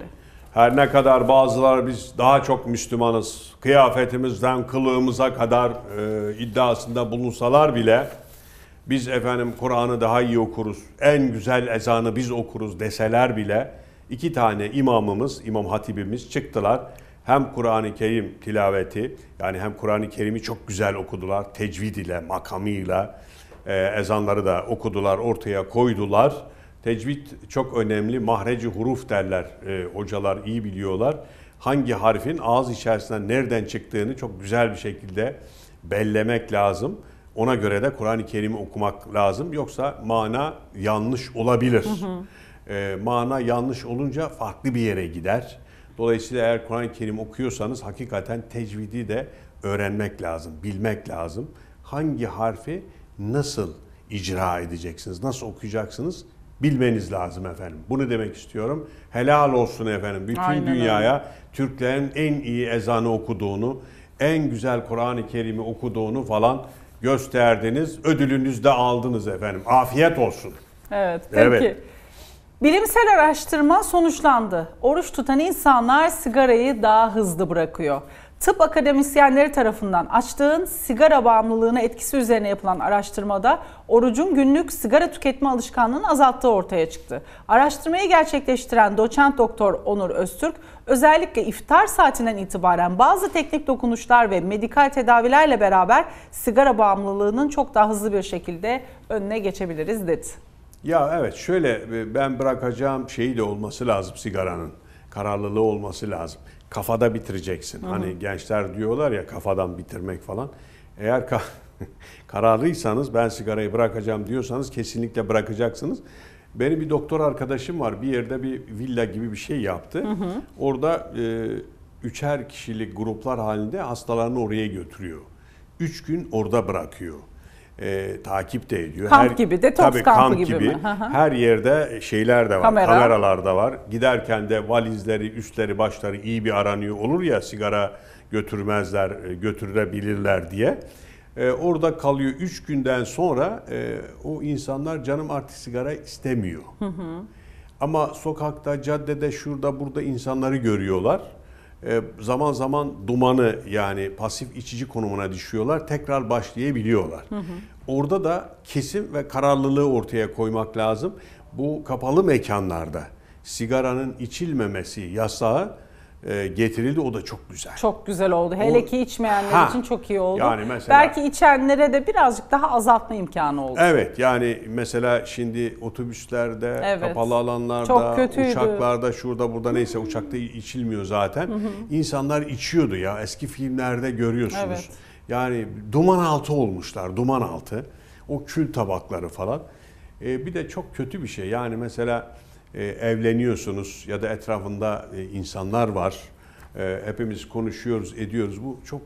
Her ne kadar bazılar biz daha çok Müslümanız, kıyafetimizden kılığımıza kadar e, iddiasında bulunsalar bile biz efendim Kur'an'ı daha iyi okuruz, en güzel ezanı biz okuruz deseler bile iki tane imamımız, imam hatibimiz çıktılar. Hem Kur'an-ı Kerim tilaveti, yani hem Kur'an-ı Kerim'i çok güzel okudular, tecvid ile, makamıyla, e, ezanları da okudular, ortaya koydular. Tecvid çok önemli, mahreci huruf derler, e, hocalar iyi biliyorlar. Hangi harfin ağız içerisinde nereden çıktığını çok güzel bir şekilde bellemek lazım. Ona göre de Kur'an-ı Kerim'i okumak lazım. Yoksa mana yanlış olabilir. Hı hı e, mana yanlış olunca farklı bir yere gider. Dolayısıyla eğer Kur'an-ı Kerim okuyorsanız hakikaten tecvidi de öğrenmek lazım, bilmek lazım. Hangi harfi nasıl icra edeceksiniz, nasıl okuyacaksınız bilmeniz lazım efendim. Bunu demek istiyorum. Helal olsun efendim bütün Aynen dünyaya öyle. Türklerin en iyi ezanı okuduğunu, en güzel Kur'an-ı Kerim'i okuduğunu falan gösterdiniz. Ödülünüzü de aldınız efendim. Afiyet olsun. Evet. Peki. Evet. Bilimsel araştırma sonuçlandı. Oruç tutan insanlar sigarayı daha hızlı bırakıyor. Tıp akademisyenleri tarafından açtığın sigara bağımlılığına etkisi üzerine yapılan araştırmada orucun günlük sigara tüketme alışkanlığını azalttığı ortaya çıktı. Araştırmayı gerçekleştiren doçent doktor Onur Öztürk özellikle iftar saatinden itibaren bazı teknik dokunuşlar ve medikal tedavilerle beraber sigara bağımlılığının çok daha hızlı bir şekilde önüne geçebiliriz dedi. Ya evet şöyle e, ben bırakacağım şeyi de olması lazım sigaranın. Kararlılığı olması lazım. Kafada bitireceksin. Hani hı hı. Hani gençler diyorlar ya kafadan bitirmek falan. Eğer ka kararlıysanız ben sigarayı bırakacağım diyorsanız kesinlikle bırakacaksınız. Benim bir doktor arkadaşım var. Bir yerde bir villa gibi bir şey yaptı. Hı hı. Orada e, üçer kişilik gruplar halinde hastalarını oraya götürüyor. Üç gün orada bırakıyor e, takip de ediyor. Kamp her, gibi de tabii, kampı kamp gibi, gibi mi? Her yerde e, şeyler de var, Kamera. kameralar da var. Giderken de valizleri, üstleri, başları iyi bir aranıyor. Olur ya sigara götürmezler, e, götürebilirler diye. E, orada kalıyor. Üç günden sonra e, o insanlar canım artık sigara istemiyor. Hı hı. Ama sokakta, caddede, şurada, burada insanları görüyorlar e, zaman zaman dumanı yani pasif içici konumuna düşüyorlar. Tekrar başlayabiliyorlar. Hı hı. Orada da kesim ve kararlılığı ortaya koymak lazım. Bu kapalı mekanlarda sigaranın içilmemesi yasağı e, getirildi. O da çok güzel. Çok güzel oldu. Hele o, ki içmeyenler ha, için çok iyi oldu. Yani mesela, Belki içenlere de birazcık daha azaltma imkanı oldu. Evet yani mesela şimdi otobüslerde, evet. kapalı alanlarda, uçaklarda, şurada burada neyse uçakta içilmiyor zaten. Hı hı. İnsanlar içiyordu ya. Eski filmlerde görüyorsunuz. Evet. Yani duman altı olmuşlar, duman altı. O kül tabakları falan. Ee, bir de çok kötü bir şey. Yani mesela e, evleniyorsunuz ya da etrafında e, insanlar var. E, hepimiz konuşuyoruz, ediyoruz. Bu çok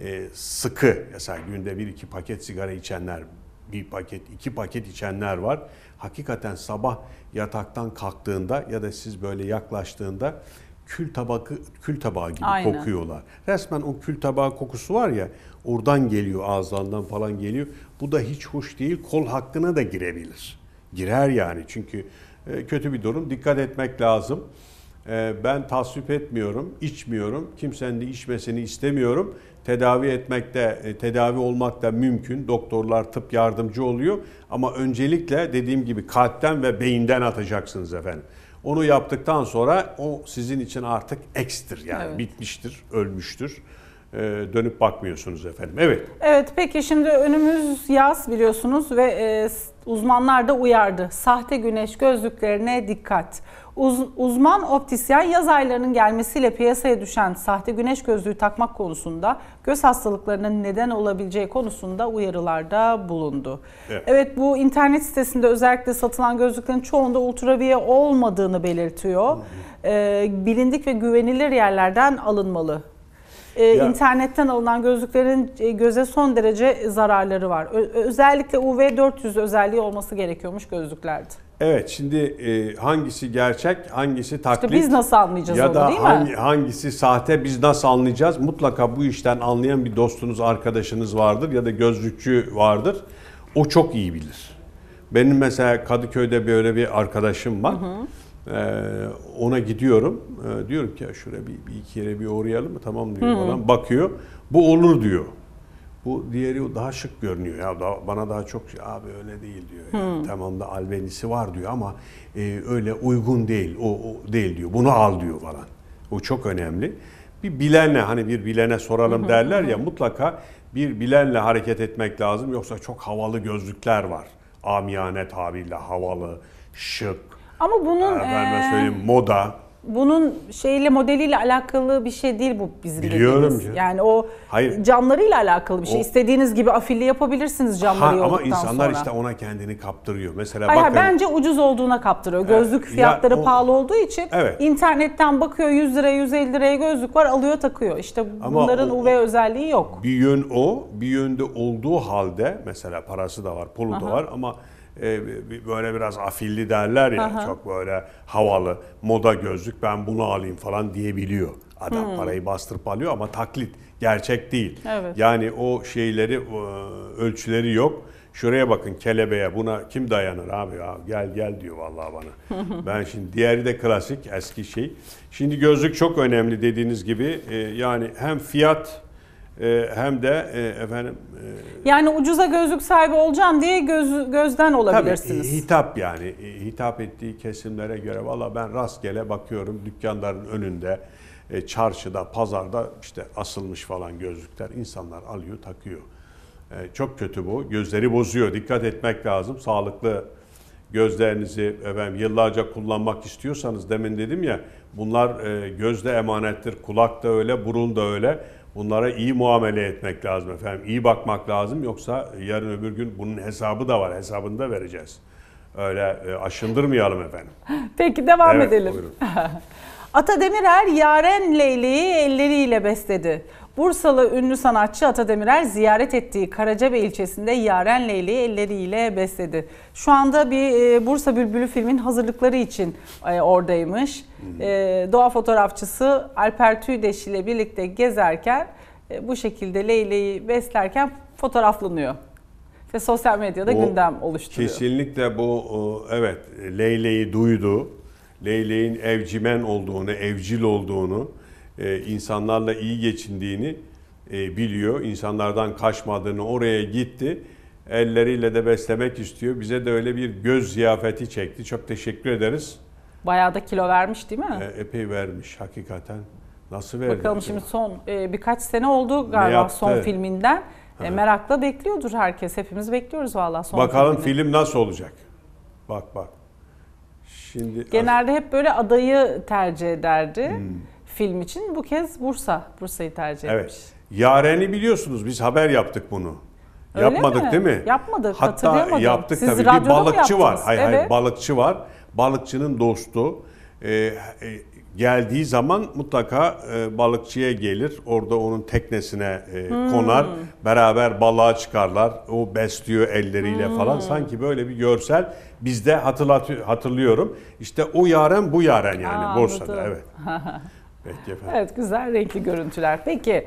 e, sıkı. Mesela günde bir iki paket sigara içenler, bir paket, iki paket içenler var. Hakikaten sabah yataktan kalktığında ya da siz böyle yaklaştığında kül tabakı kül tabağı gibi Aynen. kokuyorlar. Resmen o kül tabağı kokusu var ya oradan geliyor ağızlarından falan geliyor. Bu da hiç hoş değil. Kol hakkına da girebilir. Girer yani çünkü e, kötü bir durum. Dikkat etmek lazım. E, ben tasvip etmiyorum, içmiyorum. Kimsenin de içmesini istemiyorum. Tedavi etmek de, e, tedavi olmak da mümkün. Doktorlar, tıp yardımcı oluyor. Ama öncelikle dediğim gibi kalpten ve beyinden atacaksınız efendim. Onu yaptıktan sonra o sizin için artık ekstir yani evet. bitmiştir, ölmüştür dönüp bakmıyorsunuz efendim. Evet. Evet peki şimdi önümüz yaz biliyorsunuz ve Uzmanlar da uyardı. Sahte güneş gözlüklerine dikkat. Uz, uzman optisyen yaz aylarının gelmesiyle piyasaya düşen sahte güneş gözlüğü takmak konusunda göz hastalıklarının neden olabileceği konusunda uyarılarda bulundu. Evet, evet bu internet sitesinde özellikle satılan gözlüklerin çoğunda ultraviye olmadığını belirtiyor. Hı hı. Ee, bilindik ve güvenilir yerlerden alınmalı e, internetten alınan gözlüklerin e, göze son derece zararları var. Ö- özellikle UV 400 özelliği olması gerekiyormuş gözlüklerde. Evet şimdi e, hangisi gerçek hangisi taklit İşte biz nasıl anlayacağız ya onu da değil mi? hangisi sahte biz nasıl anlayacağız? Mutlaka bu işten anlayan bir dostunuz arkadaşınız vardır ya da gözlükçü vardır. O çok iyi bilir. Benim mesela Kadıköy'de böyle bir arkadaşım var. Hı hı. Ee, ona gidiyorum. Ee, diyorum ki ya şuraya bir, bir iki yere bir uğrayalım mı? Tamam diyor hmm. falan. Bakıyor. Bu olur diyor. Bu diğeri daha şık görünüyor. Ya daha, bana daha çok şey, abi öyle değil diyor. Yani, hmm. Tamam da albenisi var diyor ama e, öyle uygun değil. O, o değil diyor. Bunu al diyor falan. O çok önemli. Bir bilene hani bir bilene soralım hmm. derler ya mutlaka bir bilenle hareket etmek lazım. Yoksa çok havalı gözlükler var. Amiyane tabirle havalı, şık, ama bunun... Ha, ben e, söyleyeyim moda. Bunun şeyle modeliyle alakalı bir şey değil bu bizim Biliyorum dediğimiz. Canım. Yani o Hayır. camlarıyla alakalı bir şey. O... İstediğiniz gibi afilli yapabilirsiniz camları ha, Ama insanlar sonra. işte ona kendini kaptırıyor. Mesela Hayır, bakın. Bence ucuz olduğuna kaptırıyor. Evet. Gözlük fiyatları ya, o... pahalı olduğu için evet. internetten bakıyor 100 lira 150 liraya gözlük var alıyor takıyor. İşte ama bunların UV özelliği yok. Bir yön o bir yönde olduğu halde mesela parası da var polu da var ama e, böyle biraz afilli derler ya Aha. çok böyle havalı moda gözlük ben bunu alayım falan diyebiliyor. Adam hmm. parayı bastırıp alıyor ama taklit gerçek değil. Evet. Yani o şeyleri ölçüleri yok. Şuraya bakın kelebeğe buna kim dayanır abi ya gel gel diyor vallahi bana. ben şimdi diğeri de klasik eski şey. Şimdi gözlük çok önemli dediğiniz gibi e, yani hem fiyat ee, hem de e, efendim e, yani ucuza gözlük sahibi olacağım diye göz, gözden olabilirsiniz. Tabii hitap yani hitap ettiği kesimlere göre valla ben rastgele bakıyorum dükkanların önünde e, çarşıda pazarda işte asılmış falan gözlükler insanlar alıyor takıyor. çok kötü bu gözleri bozuyor dikkat etmek lazım sağlıklı gözlerinizi efendim yıllarca kullanmak istiyorsanız demin dedim ya bunlar gözde emanettir kulak da öyle burun da öyle Bunlara iyi muamele etmek lazım efendim. İyi bakmak lazım yoksa yarın öbür gün bunun hesabı da var. Hesabını da vereceğiz. Öyle e, aşındırmayalım efendim. Peki devam evet, edelim. Ata Demirer Yaren Leyli'yi elleriyle besledi. Bursalı ünlü sanatçı Atademirer ziyaret ettiği Karacabey ilçesinde Yaren Leyli'yi elleriyle besledi. Şu anda bir e, Bursa Bülbülü filmin hazırlıkları için e, oradaymış. Hmm. Doğa fotoğrafçısı Alper Tüydeş ile birlikte gezerken bu şekilde Leyli'yi beslerken fotoğraflanıyor ve sosyal medyada o, gündem oluşturuyor. Kesinlikle bu evet Leyliyi duydu. Leyli'nin evcimen olduğunu, evcil olduğunu e, insanlarla iyi geçindiğini e, biliyor. İnsanlardan kaçmadığını oraya gitti. Elleriyle de beslemek istiyor. Bize de öyle bir göz ziyafeti çekti. Çok teşekkür ederiz. Bayağı da kilo vermiş değil mi? E, epey vermiş hakikaten. Nasıl verdi? Bakalım acaba? şimdi son e, birkaç sene oldu galiba son filminden. E, merakla bekliyordur herkes. Hepimiz bekliyoruz valla son Bakalım filmini. film nasıl olacak? Bak bak. Şimdi Genelde hep böyle adayı tercih ederdi. Hmm film için bu kez Bursa, Bursa'yı tercih etmiş. Evet. Yaren'i biliyorsunuz biz haber yaptık bunu. Öyle Yapmadık mi? değil mi? Yapmadık, Hatta yaptık Siz tabii. Bir balıkçı var. Hayır evet. hayır balıkçı var. Balıkçının dostu e, e, geldiği zaman mutlaka e, balıkçıya gelir. Orada onun teknesine e, hmm. konar. Beraber balığa çıkarlar. O besliyor elleriyle hmm. falan. Sanki böyle bir görsel bizde hatırlat hatırlıyorum. İşte o yaren bu yaren yani Aa, Bursa'da. Anladım. Evet. Peki efendim. Evet güzel renkli görüntüler. Peki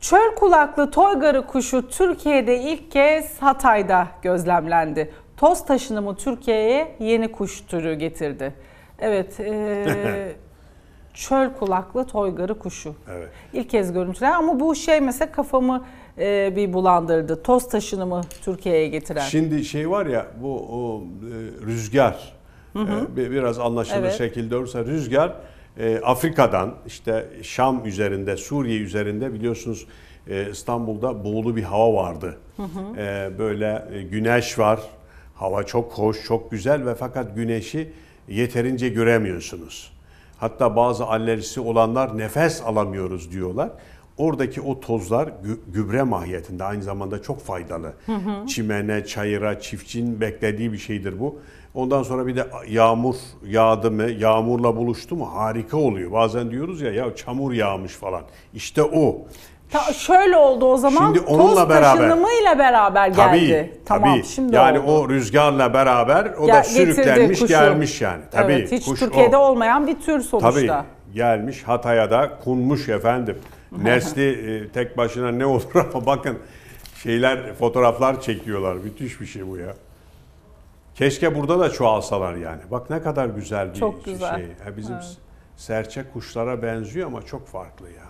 çöl kulaklı toygarı kuşu Türkiye'de ilk kez Hatay'da gözlemlendi. Toz taşınımı Türkiye'ye yeni kuş türü getirdi. Evet e, çöl kulaklı toygarı kuşu. Evet. İlk kez görüntüler ama bu şey mesela kafamı e, bir bulandırdı. Toz taşınımı Türkiye'ye getiren. Şimdi şey var ya bu o, e, rüzgar hı hı. E, biraz anlaşılır evet. şekilde olursa rüzgar ee, Afrika'dan işte Şam üzerinde, Suriye üzerinde biliyorsunuz e, İstanbul'da buğulu bir hava vardı. Hı hı. Ee, böyle e, güneş var, hava çok hoş, çok güzel ve fakat güneşi yeterince göremiyorsunuz. Hatta bazı alerjisi olanlar nefes alamıyoruz diyorlar. Oradaki o tozlar gübre mahiyetinde aynı zamanda çok faydalı. Hı hı. Çimene, çayıra, çiftçinin beklediği bir şeydir bu. Ondan sonra bir de yağmur yağdı mı, yağmurla buluştu mu harika oluyor. Bazen diyoruz ya ya çamur yağmış falan. İşte o. Ta şöyle oldu o zaman. Şimdi onunla toz beraber. taşınımıyla beraber geldi. Tabii, tamam, tabii. Şimdi yani oldu. o rüzgarla beraber o ya, da sürüklenmiş kuşu. gelmiş yani. Tabii. Evet, hiç kuş Türkiye'de o. olmayan bir tür sonuçta. Tabii. Gelmiş Hatay'a da kunmuş efendim. Nesli e, tek başına ne olur ama bakın şeyler fotoğraflar çekiyorlar. Müthiş bir şey bu ya. Keşke burada da çoğalsalar yani. Bak ne kadar güzel bir çok güzel. şey. Ya bizim evet. serçe kuşlara benziyor ama çok farklı ya.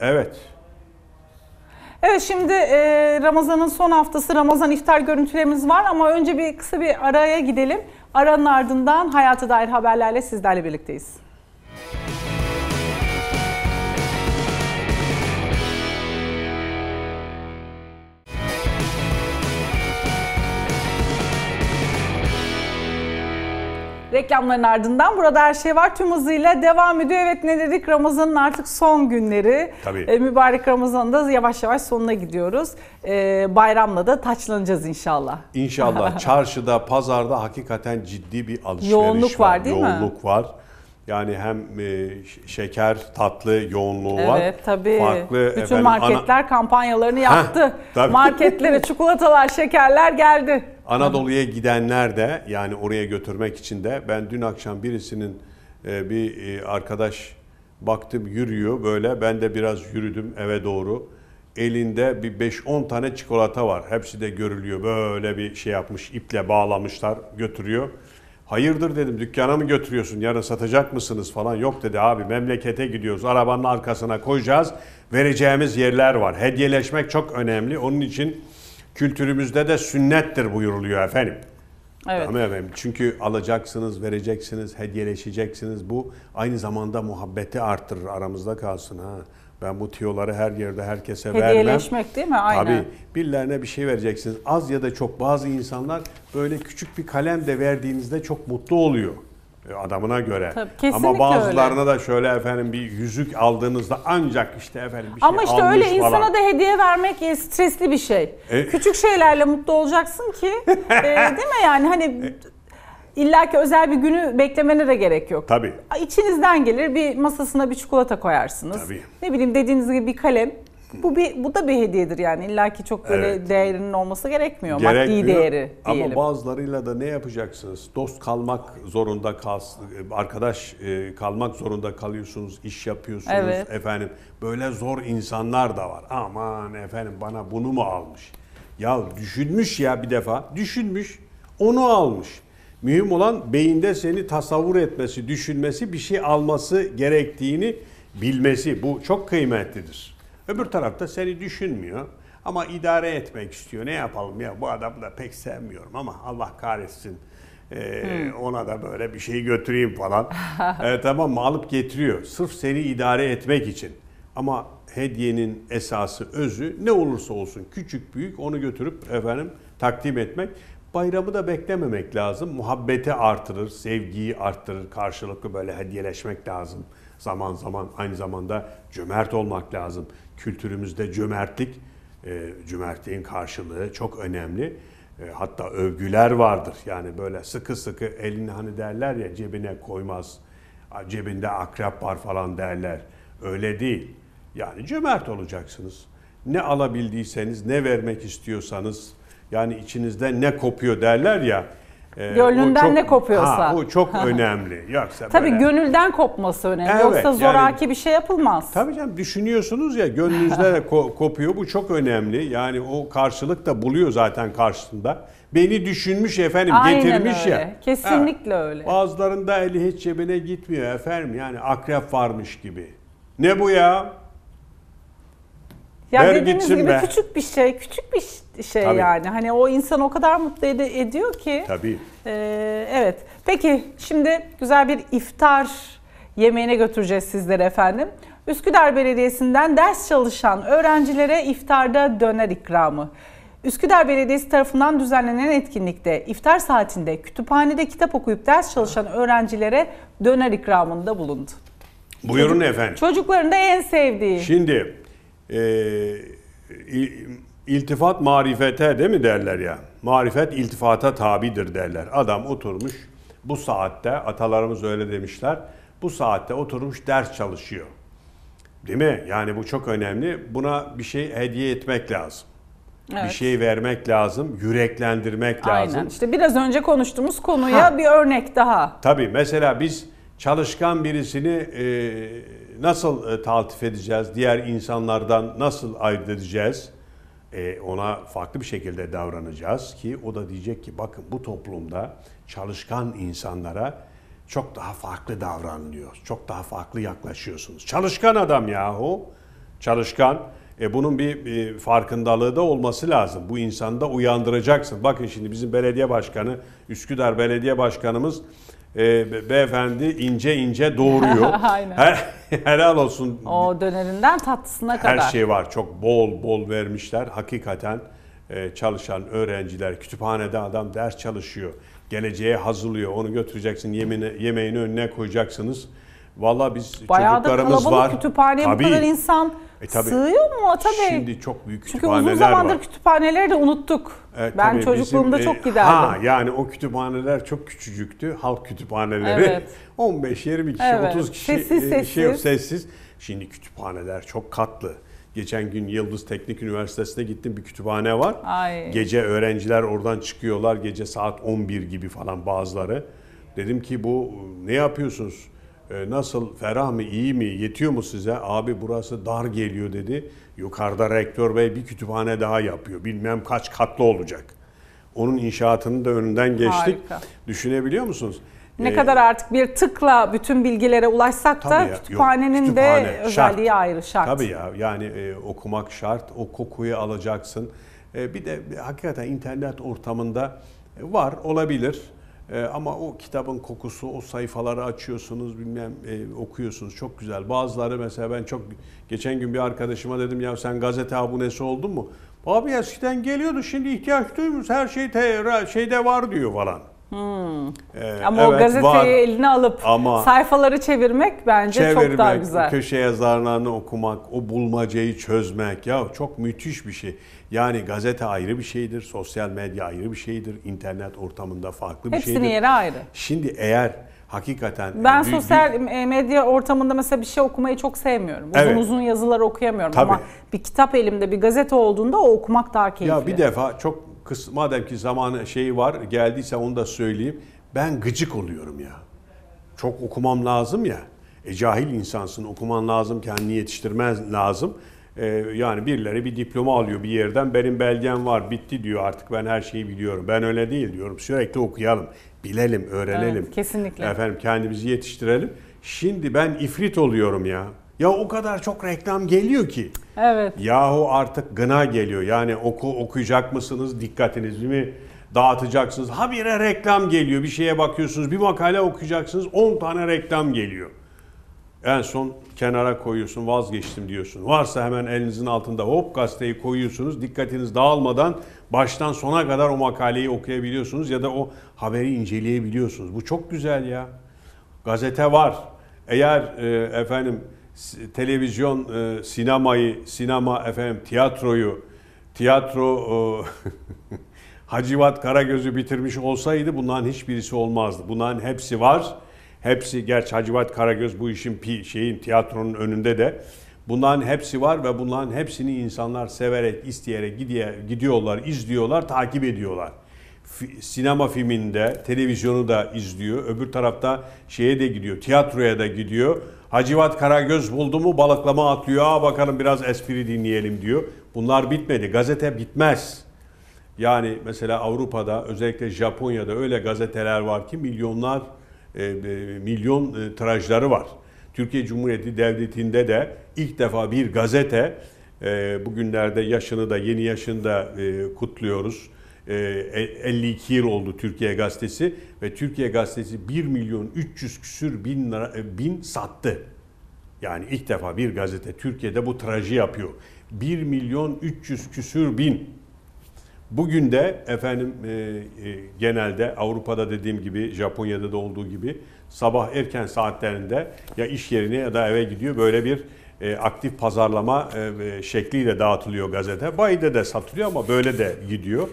Evet. Evet şimdi e, Ramazan'ın son haftası Ramazan iftar görüntülerimiz var ama önce bir kısa bir araya gidelim. Aranın ardından hayata dair haberlerle sizlerle birlikteyiz. Müzik Reklamların ardından burada her şey var. Tüm hızıyla devam ediyor. Evet ne dedik? Ramazan'ın artık son günleri. Tabii. E, mübarek Ramazan'da yavaş yavaş sonuna gidiyoruz. E, bayramla da taçlanacağız inşallah. İnşallah. Çarşıda, pazarda hakikaten ciddi bir alışveriş Yoğunluk var. var değil Yoğunluk mi? Yoğunluk var. Yani hem e, şeker, tatlı yoğunluğu evet, var. Evet tabii. Farklı, Bütün efendim, marketler ana... kampanyalarını yaptı. Heh, Marketlere çikolatalar, şekerler geldi. Anadolu'ya gidenler de yani oraya götürmek için de ben dün akşam birisinin e, bir e, arkadaş baktım yürüyor böyle ben de biraz yürüdüm eve doğru. Elinde bir 5-10 tane çikolata var. Hepsi de görülüyor. Böyle bir şey yapmış, iple bağlamışlar, götürüyor. Hayırdır dedim dükkana mı götürüyorsun yarın satacak mısınız falan yok dedi abi memlekete gidiyoruz arabanın arkasına koyacağız vereceğimiz yerler var. Hediyeleşmek çok önemli onun için kültürümüzde de sünnettir buyuruluyor efendim. Evet. Tamam efendim çünkü alacaksınız vereceksiniz hediyeleşeceksiniz bu aynı zamanda muhabbeti arttırır aramızda kalsın ha. Ben bu tiyoları her yerde herkese Hediyeleşmek vermem. Hediyeleşmek değil mi? Aynen. Tabii. Birilerine bir şey vereceksiniz. Az ya da çok bazı insanlar böyle küçük bir kalem de verdiğinizde çok mutlu oluyor e, adamına göre. Tabii, Ama bazılarına öyle. da şöyle efendim bir yüzük aldığınızda ancak işte efendim bir şey Ama işte öyle falan. insana da hediye vermek e, stresli bir şey. E? Küçük şeylerle mutlu olacaksın ki e, değil mi yani hani e, İlla ki özel bir günü beklemene de gerek yok. Tabii. İçinizden gelir bir masasına bir çikolata koyarsınız. Tabii. Ne bileyim dediğiniz gibi bir kalem. Bu bir bu da bir hediyedir yani. İlla ki çok böyle evet. değerinin olması gerekmiyor. gerekmiyor Maddi değeri diyelim. Ama bazılarıyla da ne yapacaksınız? Dost kalmak zorunda kalsın, arkadaş e, kalmak zorunda kalıyorsunuz, iş yapıyorsunuz evet. efendim. Böyle zor insanlar da var. Aman efendim bana bunu mu almış? Ya düşünmüş ya bir defa. Düşünmüş. Onu almış. Mühim olan beyinde seni tasavvur etmesi, düşünmesi, bir şey alması gerektiğini bilmesi. Bu çok kıymetlidir. Öbür tarafta seni düşünmüyor ama idare etmek istiyor. Ne yapalım ya bu adamı da pek sevmiyorum ama Allah kahretsin. Ee, hmm. Ona da böyle bir şey götüreyim falan. ee, tamam mı alıp getiriyor. Sırf seni idare etmek için. Ama hediyenin esası, özü ne olursa olsun küçük büyük onu götürüp efendim takdim etmek bayramı da beklememek lazım. Muhabbeti artırır, sevgiyi artırır. Karşılıklı böyle hediyeleşmek lazım. Zaman zaman aynı zamanda cömert olmak lazım. Kültürümüzde cömertlik, e, cömertliğin karşılığı çok önemli. E, hatta övgüler vardır. Yani böyle sıkı sıkı elini hani derler ya cebine koymaz, cebinde akrep var falan derler. Öyle değil. Yani cömert olacaksınız. Ne alabildiyseniz, ne vermek istiyorsanız, yani içinizde ne kopuyor derler ya. E, Gönlünden çok, ne kopuyorsa. Ha, bu çok önemli. Yoksa tabii böyle... gönülden kopması önemli. Evet, Yoksa zoraki yani, bir şey yapılmaz. Tabii canım düşünüyorsunuz ya gönlünüzde de ko- kopuyor. Bu çok önemli. Yani o karşılık da buluyor zaten karşısında. Beni düşünmüş efendim Aynen getirmiş öyle. ya. Kesinlikle evet. öyle. Bazılarında eli hiç cebine gitmiyor efendim. Yani akrep varmış gibi. Ne bu ya? Ya Ver dediğiniz gibi be. küçük bir şey, küçük bir şey Tabii. yani. Hani o insan o kadar mutlu ed- ediyor ki. Tabii. Ee, evet. Peki şimdi güzel bir iftar yemeğine götüreceğiz sizleri efendim. Üsküdar Belediyesi'nden ders çalışan öğrencilere iftarda döner ikramı. Üsküdar Belediyesi tarafından düzenlenen etkinlikte iftar saatinde kütüphanede kitap okuyup ders çalışan öğrencilere döner ikramında bulundu. Buyurun Çocuk, efendim. Çocukların da en sevdiği. Şimdi ee, iltifat marifete değil mi derler ya? Marifet iltifata tabidir derler. Adam oturmuş bu saatte atalarımız öyle demişler. Bu saatte oturmuş ders çalışıyor. Değil mi? Yani bu çok önemli. Buna bir şey hediye etmek lazım. Evet. Bir şey vermek lazım, yüreklendirmek lazım. Aynen. İşte biraz önce konuştuğumuz konuya ha. bir örnek daha. Tabii mesela biz çalışkan birisini e, nasıl e, taltif edeceğiz? Diğer insanlardan nasıl ayırt edeceğiz? E, ona farklı bir şekilde davranacağız ki o da diyecek ki bakın bu toplumda çalışkan insanlara çok daha farklı davranılıyor. Çok daha farklı yaklaşıyorsunuz. Çalışkan adam yahu. Çalışkan. E bunun bir e, farkındalığı da olması lazım. Bu insanda uyandıracaksın. Bakın şimdi bizim belediye başkanı, Üsküdar Belediye Başkanımız e, beyefendi ince ince doğuruyor. Aynen. helal olsun. O dönerinden tatlısına kadar. Her şey var. Çok bol bol vermişler. Hakikaten e, çalışan öğrenciler, kütüphanede adam ders çalışıyor. Geleceğe hazırlıyor. Onu götüreceksin yemine, yemeğini önüne koyacaksınız. Valla biz Bayağı çocuklarımız var. Bayağı da kalabalık kütüphaneye Tabii. bu kadar insan e, tabii. Sığıyor mu? Tabii. Şimdi çok büyük kütüphaneler var. Çünkü uzun zamandır var. kütüphaneleri de unuttuk. E, ben çocukluğumda bizim, çok giderdim. Ha yani o kütüphaneler çok küçücüktü. Halk kütüphaneleri. Evet. 15-20 kişi, evet. 30 kişi. Sessiz, e, sessiz. Şey yok, sessiz. Şimdi kütüphaneler çok katlı. Geçen gün Yıldız Teknik Üniversitesi'ne gittim bir kütüphane var. Ay. Gece öğrenciler oradan çıkıyorlar gece saat 11 gibi falan bazıları. Dedim ki bu ne yapıyorsunuz? E, nasıl ferah mı iyi mi yetiyor mu size abi burası dar geliyor dedi. Yukarıda rektör bey bir kütüphane daha yapıyor bilmem kaç katlı olacak. Onun inşaatını da önünden geçtik. Harika. Düşünebiliyor musunuz? Ne ee, kadar artık bir tıkla bütün bilgilere ulaşsak da ya, kütüphanenin yok, kütüphane, de özelliği şart. ayrı şart. Tabii ya yani e, okumak şart o kokuyu alacaksın. E, bir de hakikaten internet ortamında e, var olabilir e, ama o kitabın kokusu, o sayfaları açıyorsunuz, bilmem e, okuyorsunuz. Çok güzel. Bazıları mesela ben çok geçen gün bir arkadaşıma dedim ya sen gazete abonesi oldun mu? Abi eskiden geliyordu şimdi ihtiyaç duymuyoruz. Her şey te, şeyde var diyor falan. Hmm. Ee, ama evet, gazeteyi eline alıp ama sayfaları çevirmek bence çevirmek, çok daha güzel. köşe yazarlarını okumak, o bulmacayı çözmek ya çok müthiş bir şey. Yani gazete ayrı bir şeydir, sosyal medya ayrı bir şeydir, internet ortamında farklı bir Hepsinin şeydir. Hepsinin yeri ayrı. Şimdi eğer hakikaten... Ben büyük, sosyal büyük... E, medya ortamında mesela bir şey okumayı çok sevmiyorum. Uzun evet. uzun yazılar okuyamıyorum Tabii. ama bir kitap elimde, bir gazete olduğunda o okumak daha keyifli. Ya bir defa çok kıs madem ki zamanı şeyi var, geldiyse onu da söyleyeyim. Ben gıcık oluyorum ya. Çok okumam lazım ya. E, cahil insansın, okuman lazım, kendini yetiştirmen lazım. Ee, yani birileri bir diploma alıyor bir yerden benim belgem var bitti diyor artık ben her şeyi biliyorum. Ben öyle değil diyorum sürekli okuyalım, bilelim, öğrenelim. Evet, kesinlikle. Efendim kendimizi yetiştirelim. Şimdi ben ifrit oluyorum ya. Ya o kadar çok reklam geliyor ki. Evet. Yahu artık gına geliyor. Yani oku okuyacak mısınız? Dikkatinizi mi dağıtacaksınız? Habire reklam geliyor. Bir şeye bakıyorsunuz. Bir makale okuyacaksınız. 10 tane reklam geliyor. En son kenara koyuyorsun vazgeçtim diyorsun. Varsa hemen elinizin altında hop gazeteyi koyuyorsunuz. Dikkatiniz dağılmadan baştan sona kadar o makaleyi okuyabiliyorsunuz ya da o haberi inceleyebiliyorsunuz. Bu çok güzel ya. Gazete var. Eğer e, efendim televizyon e, sinemayı, sinema efendim tiyatroyu, tiyatro e, Hacivat Karagöz'ü bitirmiş olsaydı bunların hiçbirisi olmazdı. Bunların hepsi var Hepsi gerçi Hacivat Karagöz bu işin pi, şeyin tiyatronun önünde de bunların hepsi var ve bunların hepsini insanlar severek, isteyerek gidiye, gidiyorlar, izliyorlar, takip ediyorlar. sinema filminde, televizyonu da izliyor. Öbür tarafta şeye de gidiyor, tiyatroya da gidiyor. Hacivat Karagöz buldu mu balıklama atlıyor. Aa bakalım biraz espri dinleyelim diyor. Bunlar bitmedi. Gazete bitmez. Yani mesela Avrupa'da özellikle Japonya'da öyle gazeteler var ki milyonlar e, e, milyon e, tirajları var. Türkiye Cumhuriyeti Devleti'nde de ilk defa bir gazete bugünlerde yaşını da yeni yaşını yaşında kutluyoruz. 52 yıl oldu Türkiye Gazetesi ve Türkiye Gazetesi 1 milyon 300 küsür bin, lira, bin sattı. Yani ilk defa bir gazete Türkiye'de bu trajı yapıyor. 1 milyon 300 küsür bin Bugün de efendim e, e, genelde Avrupa'da dediğim gibi Japonya'da da olduğu gibi sabah erken saatlerinde ya iş yerine ya da eve gidiyor böyle bir e, aktif pazarlama e, şekliyle dağıtılıyor gazete. Bayide de satılıyor ama böyle de gidiyor.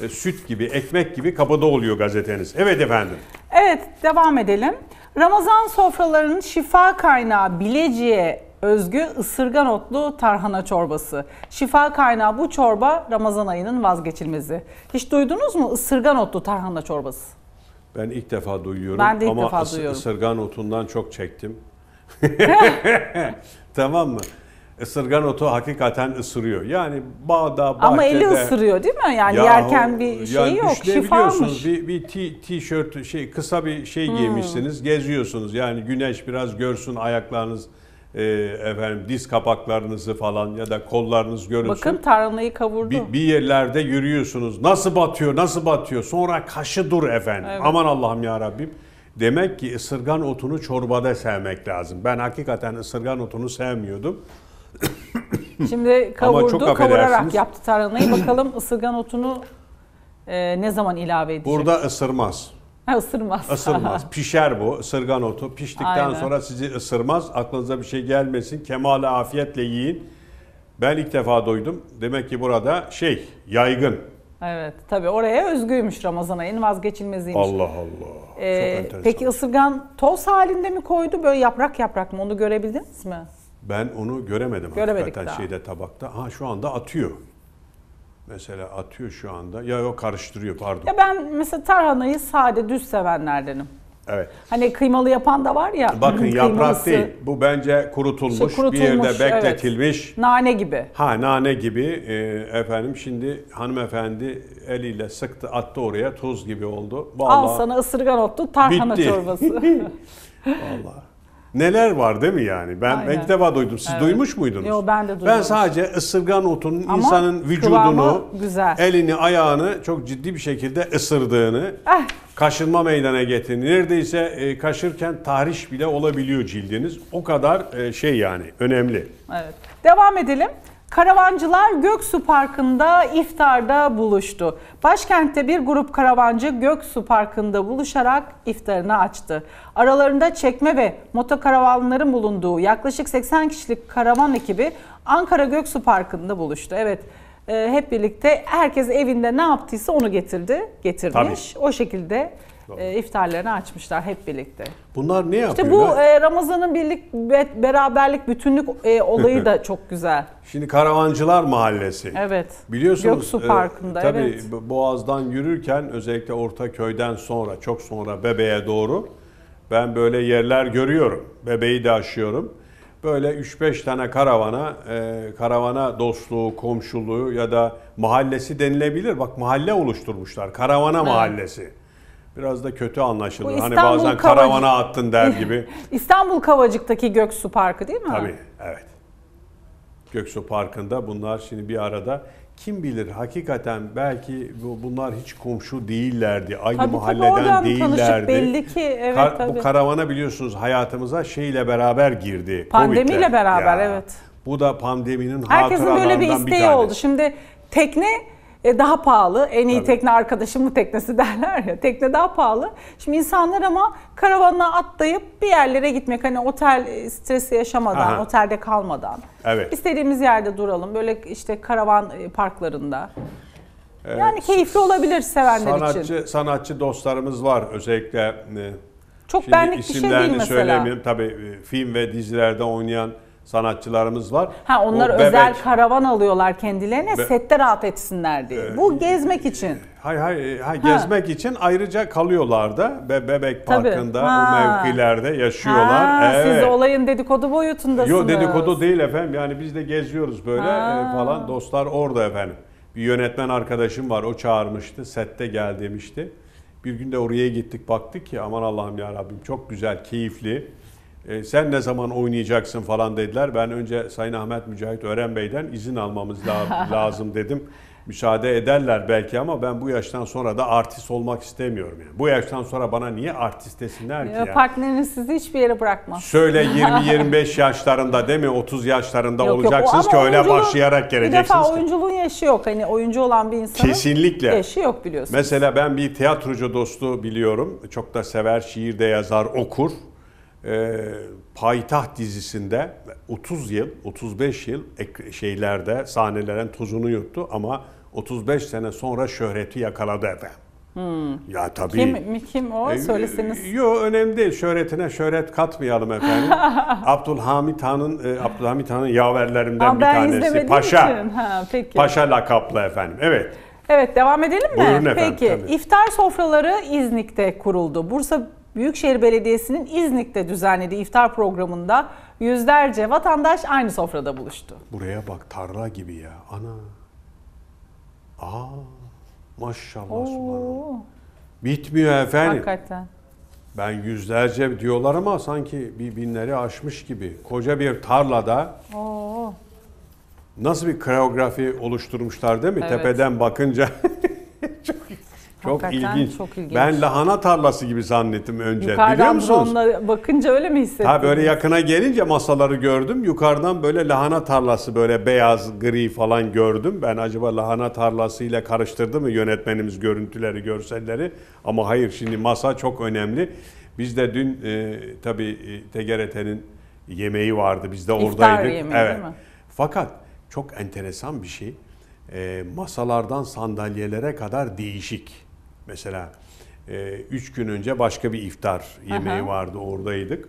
E, süt gibi, ekmek gibi kabada oluyor gazeteniz. Evet efendim. Evet devam edelim. Ramazan sofralarının şifa kaynağı Bilecik'e özgü ısırgan otlu tarhana çorbası. Şifa kaynağı bu çorba Ramazan ayının vazgeçilmezi. Hiç duydunuz mu ısırgan otlu tarhana çorbası? Ben ilk defa duyuyorum ben de ilk ama defa ıs- duyuyorum. ısırgan otundan çok çektim. tamam mı? Isırgan otu hakikaten ısırıyor. Yani bağda, bahçede... Ama eli ısırıyor değil mi? Yani Yahu, yerken bir şey yani yok, şifamış. Bir, bir tişört, şey, kısa bir şey hmm. giymişsiniz, geziyorsunuz. Yani güneş biraz görsün ayaklarınız e, efendim diz kapaklarınızı falan ya da kollarınız görünsün. Bakın tarhanayı kavurdu. Bir, bir yerlerde yürüyorsunuz. Nasıl batıyor, nasıl batıyor? Sonra kaşı dur efendim. Evet. Aman Allah'ım ya Rabbim. Demek ki ısırgan otunu çorbada sevmek lazım. Ben hakikaten ısırgan otunu sevmiyordum. Şimdi kavurdu, çok kavurarak yaptı tarhanayı. Bakalım ısırgan otunu e, ne zaman ilave edecek? Burada ısırmaz. Ha, ısırmaz. Isırmaz. Pişer bu. Isırgan otu. Piştikten Aynen. sonra sizi ısırmaz. Aklınıza bir şey gelmesin. Kemal'e afiyetle yiyin. Ben ilk defa duydum. Demek ki burada şey yaygın. Evet tabi oraya özgüymüş Ramazan ayın vazgeçilmeziymiş. Allah Allah. Ee, Çok enteresan. Peki ısırgan toz halinde mi koydu böyle yaprak yaprak mı onu görebildiniz mi? Ben onu göremedim Göremedik daha. şeyde tabakta. Ha şu anda atıyor mesela atıyor şu anda. Ya o karıştırıyor pardon. Ya ben mesela tarhanayı sade düz sevenlerdenim. Evet. Hani kıymalı yapan da var ya. Bakın yaprak değil. Bu bence kurutulmuş, şey, kurutulmuş bir yerde bekletilmiş. Evet. Nane gibi. Ha nane gibi. E, efendim şimdi hanımefendi eliyle sıktı attı oraya tuz gibi oldu. Vallahi Al sana ısırgan otlu tarhana bitti. çorbası. Vallahi. Neler var değil mi yani? Ben, Aynen. ben ilk defa duydum. Siz evet. duymuş muydunuz? Yok ben de duydum. Ben sadece ısırgan otunun Ama insanın vücudunu, güzel. elini, ayağını çok ciddi bir şekilde ısırdığını, eh. kaşınma meydana getirdiğini, neredeyse e, kaşırken tahriş bile olabiliyor cildiniz. O kadar e, şey yani önemli. Evet. Devam edelim. Karavancılar Göksu Parkı'nda iftarda buluştu. Başkentte bir grup karavancı Göksu Parkı'nda buluşarak iftarını açtı. Aralarında çekme ve motokaravanların bulunduğu yaklaşık 80 kişilik karavan ekibi Ankara Göksu Parkı'nda buluştu. Evet e, hep birlikte herkes evinde ne yaptıysa onu getirdi, getirmiş. Tabii. O şekilde e, iftarlarını açmışlar hep birlikte. Bunlar ne yapıyorlar? İşte bu e, Ramazan'ın birlik beraberlik bütünlük e, olayı da çok güzel. Şimdi Karavancılar Mahallesi. Evet. Biliyorsunuz Göksu e, Parkı'nda e, tabii evet. Boğaz'dan yürürken özellikle Orta Köy'den sonra çok sonra Bebe'ye doğru ben böyle yerler görüyorum. Bebeği de aşıyorum. Böyle 3-5 tane karavana, e, karavana dostluğu, komşuluğu ya da mahallesi denilebilir. Bak mahalle oluşturmuşlar. Karavana evet. mahallesi. Biraz da kötü anlaşılır. Hani bazen Kavacık... karavana attın der gibi. İstanbul Kavacık'taki Göksu Parkı değil mi? Tabii, evet. Göksu Parkı'nda bunlar şimdi bir arada. Kim bilir hakikaten belki bunlar hiç komşu değillerdi. Aynı tabii, mahalleden tabii değillerdi. belli ki evet Kar, tabii. Bu karavana biliyorsunuz hayatımıza şeyle beraber girdi. Pandemiyle COVID'le. beraber ya. evet. Bu da pandeminin Herkesin hatıralarından bir tanesi. Herkesin böyle bir isteği bir oldu. Şimdi tekne e, daha pahalı. En iyi Tabii. tekne arkadaşımın teknesi derler ya. Tekne daha pahalı. Şimdi insanlar ama karavanına atlayıp bir yerlere gitmek hani otel e, stresi yaşamadan, Aha. otelde kalmadan. Evet. İstediğimiz yerde duralım. Böyle işte karavan e, parklarında. Evet. Yani keyifli olabilir sevenler sanatçı, için. Sanatçı dostlarımız var özellikle. E, Çok benlik bir şey değil mesela. söylemiyorum. Tabii film ve dizilerde oynayan sanatçılarımız var. Ha onlar bu özel karavan alıyorlar kendilerine be, sette rahat etsinler diye. E, bu gezmek e, için. Hay hay, e, hay gezmek için ayrıca kalıyorlar da Be Bebek Tabii. Parkı'nda ha. o mevkilerde yaşıyorlar. Ha, evet. Siz olayın dedikodu boyutundasınız. Yok dedikodu değil efendim. Yani biz de geziyoruz böyle e, ha. falan. Dostlar orada efendim. Bir yönetmen arkadaşım var. O çağırmıştı. Sette gel demişti. Bir gün de oraya gittik baktık ki aman Allah'ım ya Rabbim çok güzel, keyifli e, sen ne zaman oynayacaksın falan dediler. Ben önce Sayın Ahmet Mücahit Ören Bey'den izin almamız la lazım dedim. Müsaade ederler belki ama ben bu yaştan sonra da artist olmak istemiyorum. Yani. Bu yaştan sonra bana niye artist desinler ki? Ya, yani? Partneriniz sizi hiçbir yere bırakmaz. Şöyle 20-25 yaşlarında değil mi 30 yaşlarında yok, olacaksınız yok. ki öyle başlayarak geleceksiniz. Bir defa oyunculuğun yaşı yok. Hani oyuncu olan bir insanın Kesinlikle. yaşı yok biliyorsunuz. Mesela ben bir tiyatrocu dostu biliyorum. Çok da sever, şiir de yazar, okur e, Payitaht dizisinde 30 yıl, 35 yıl şeylerde sahnelerin tozunu yuttu ama 35 sene sonra şöhreti yakaladı efendim. Hmm. Ya tabii. Kim, mi kim o? E, Söyleseniz. Yok önemli değil. Şöhretine şöhret katmayalım efendim. Abdülhamit Han'ın e, Abdülhamit Han'ın yaverlerinden Aa, bir tanesi. Paşa. Ha, peki. Paşa lakaplı efendim. Evet. Evet devam edelim mi? Buyurun efendim. Peki. Tabii. İftar sofraları İznik'te kuruldu. Bursa Büyükşehir Belediyesi'nin İznik'te düzenlediği iftar programında yüzlerce vatandaş aynı sofrada buluştu. Buraya bak tarla gibi ya. Ana. Aa. Maşallah Bitmiyor efendim. Hakikaten. Ben yüzlerce diyorlar ama sanki bir binleri aşmış gibi. Koca bir tarlada Oo. nasıl bir koreografi oluşturmuşlar değil mi? Evet. Tepeden bakınca çok çok ilginç. çok ilginç. Ben lahana tarlası gibi zannettim önce. Yukarıdan Biliyor musunuz? Yukarıdan bakınca öyle mi hissettiniz? Ha böyle yakına gelince masaları gördüm. Yukarıdan böyle lahana tarlası böyle beyaz, gri falan gördüm. Ben acaba lahana tarlasıyla karıştırdı mı yönetmenimiz görüntüleri, görselleri? Ama hayır şimdi masa çok önemli. Biz de dün e, tabii e, TGRT'nin yemeği vardı. Biz de oradaydık. İftar yemeği evet. değil mi? Fakat çok enteresan bir şey. E, masalardan sandalyelere kadar değişik. Mesela e, üç gün önce başka bir iftar yemeği Aha. vardı oradaydık.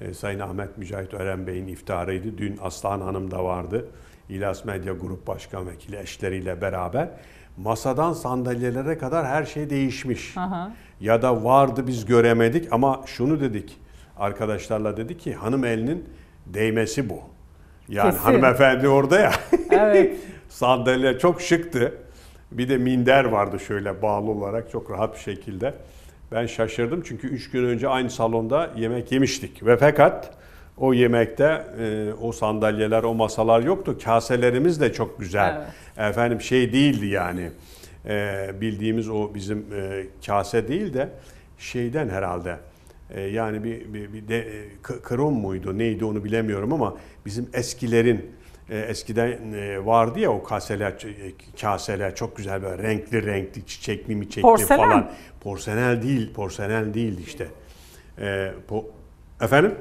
E, Sayın Ahmet Mücahit Ören Bey'in iftarıydı. Dün Aslan Hanım da vardı. İlas Medya Grup Başkan Vekili eşleriyle beraber. Masadan sandalyelere kadar her şey değişmiş. Aha. Ya da vardı biz göremedik ama şunu dedik. Arkadaşlarla dedi ki hanım elinin değmesi bu. Yani Kesin. hanımefendi orada ya. Evet. Sandalye çok şıktı. Bir de minder vardı şöyle bağlı olarak çok rahat bir şekilde. Ben şaşırdım çünkü 3 gün önce aynı salonda yemek yemiştik. Ve fakat o yemekte e, o sandalyeler, o masalar yoktu. Kaselerimiz de çok güzel. Evet. Efendim şey değildi yani. E, bildiğimiz o bizim e, kase değil de şeyden herhalde. E, yani bir, bir, bir de e, krom muydu neydi onu bilemiyorum ama bizim eskilerin e, eskiden e, vardı ya o kaseler, e, kaseler çok güzel böyle renkli renkli çiçekli mi çiçekli porselen. falan. porselen değil, porselen değil işte. E, po, efendim?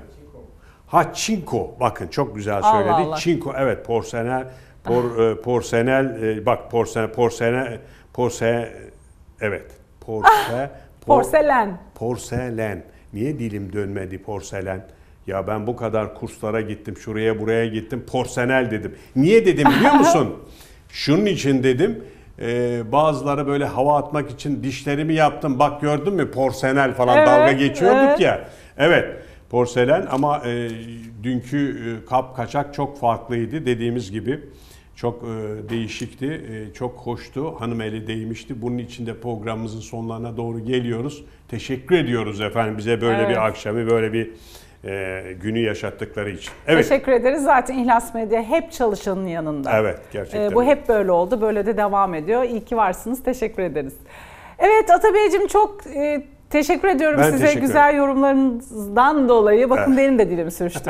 Ha çinko bakın çok güzel söyledi. Allah Allah. Çinko evet porselen por, porsenel bak porselen porselen porse evet porse ah, por, porselen. Porselen. Niye dilim dönmedi porselen? Ya ben bu kadar kurslara gittim, şuraya buraya gittim, porsenel dedim. Niye dedim biliyor musun? Şunun için dedim. E, bazıları böyle hava atmak için dişlerimi yaptım. Bak gördün mü porsenel falan evet, dalga geçiyorduk evet. ya. Evet porselen ama e, dünkü e, kap kaçak çok farklıydı dediğimiz gibi. Çok e, değişikti, e, çok hoştu. Hanım eli değmişti. Bunun için de programımızın sonlarına doğru geliyoruz. Teşekkür ediyoruz efendim bize böyle evet. bir akşamı, böyle bir e, günü yaşattıkları için. Evet. Teşekkür ederiz. Zaten İhlas Medya hep çalışanın yanında. Evet gerçekten. E, bu hep böyle oldu. Böyle de devam ediyor. İyi ki varsınız. Teşekkür ederiz. Evet Atabeyciğim çok e, Teşekkür ediyorum ben size teşekkür güzel ederim. yorumlarınızdan dolayı. Bakın evet. Eh. benim de dilim sürçtü.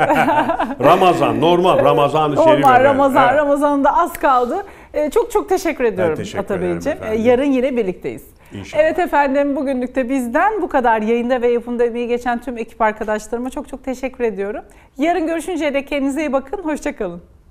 Ramazan normal Ramazan-ı Şerif. Normal Ramazan, evet. Ramazan'da az kaldı. Ee, çok çok teşekkür ediyorum Atabeyciğim. E, yarın yine birlikteyiz. İnşallah. Evet efendim bugünlük de bizden bu kadar. Yayında ve yapımda emeği geçen tüm ekip arkadaşlarıma çok çok teşekkür ediyorum. Yarın görüşünceye de kendinize iyi bakın. Hoşçakalın.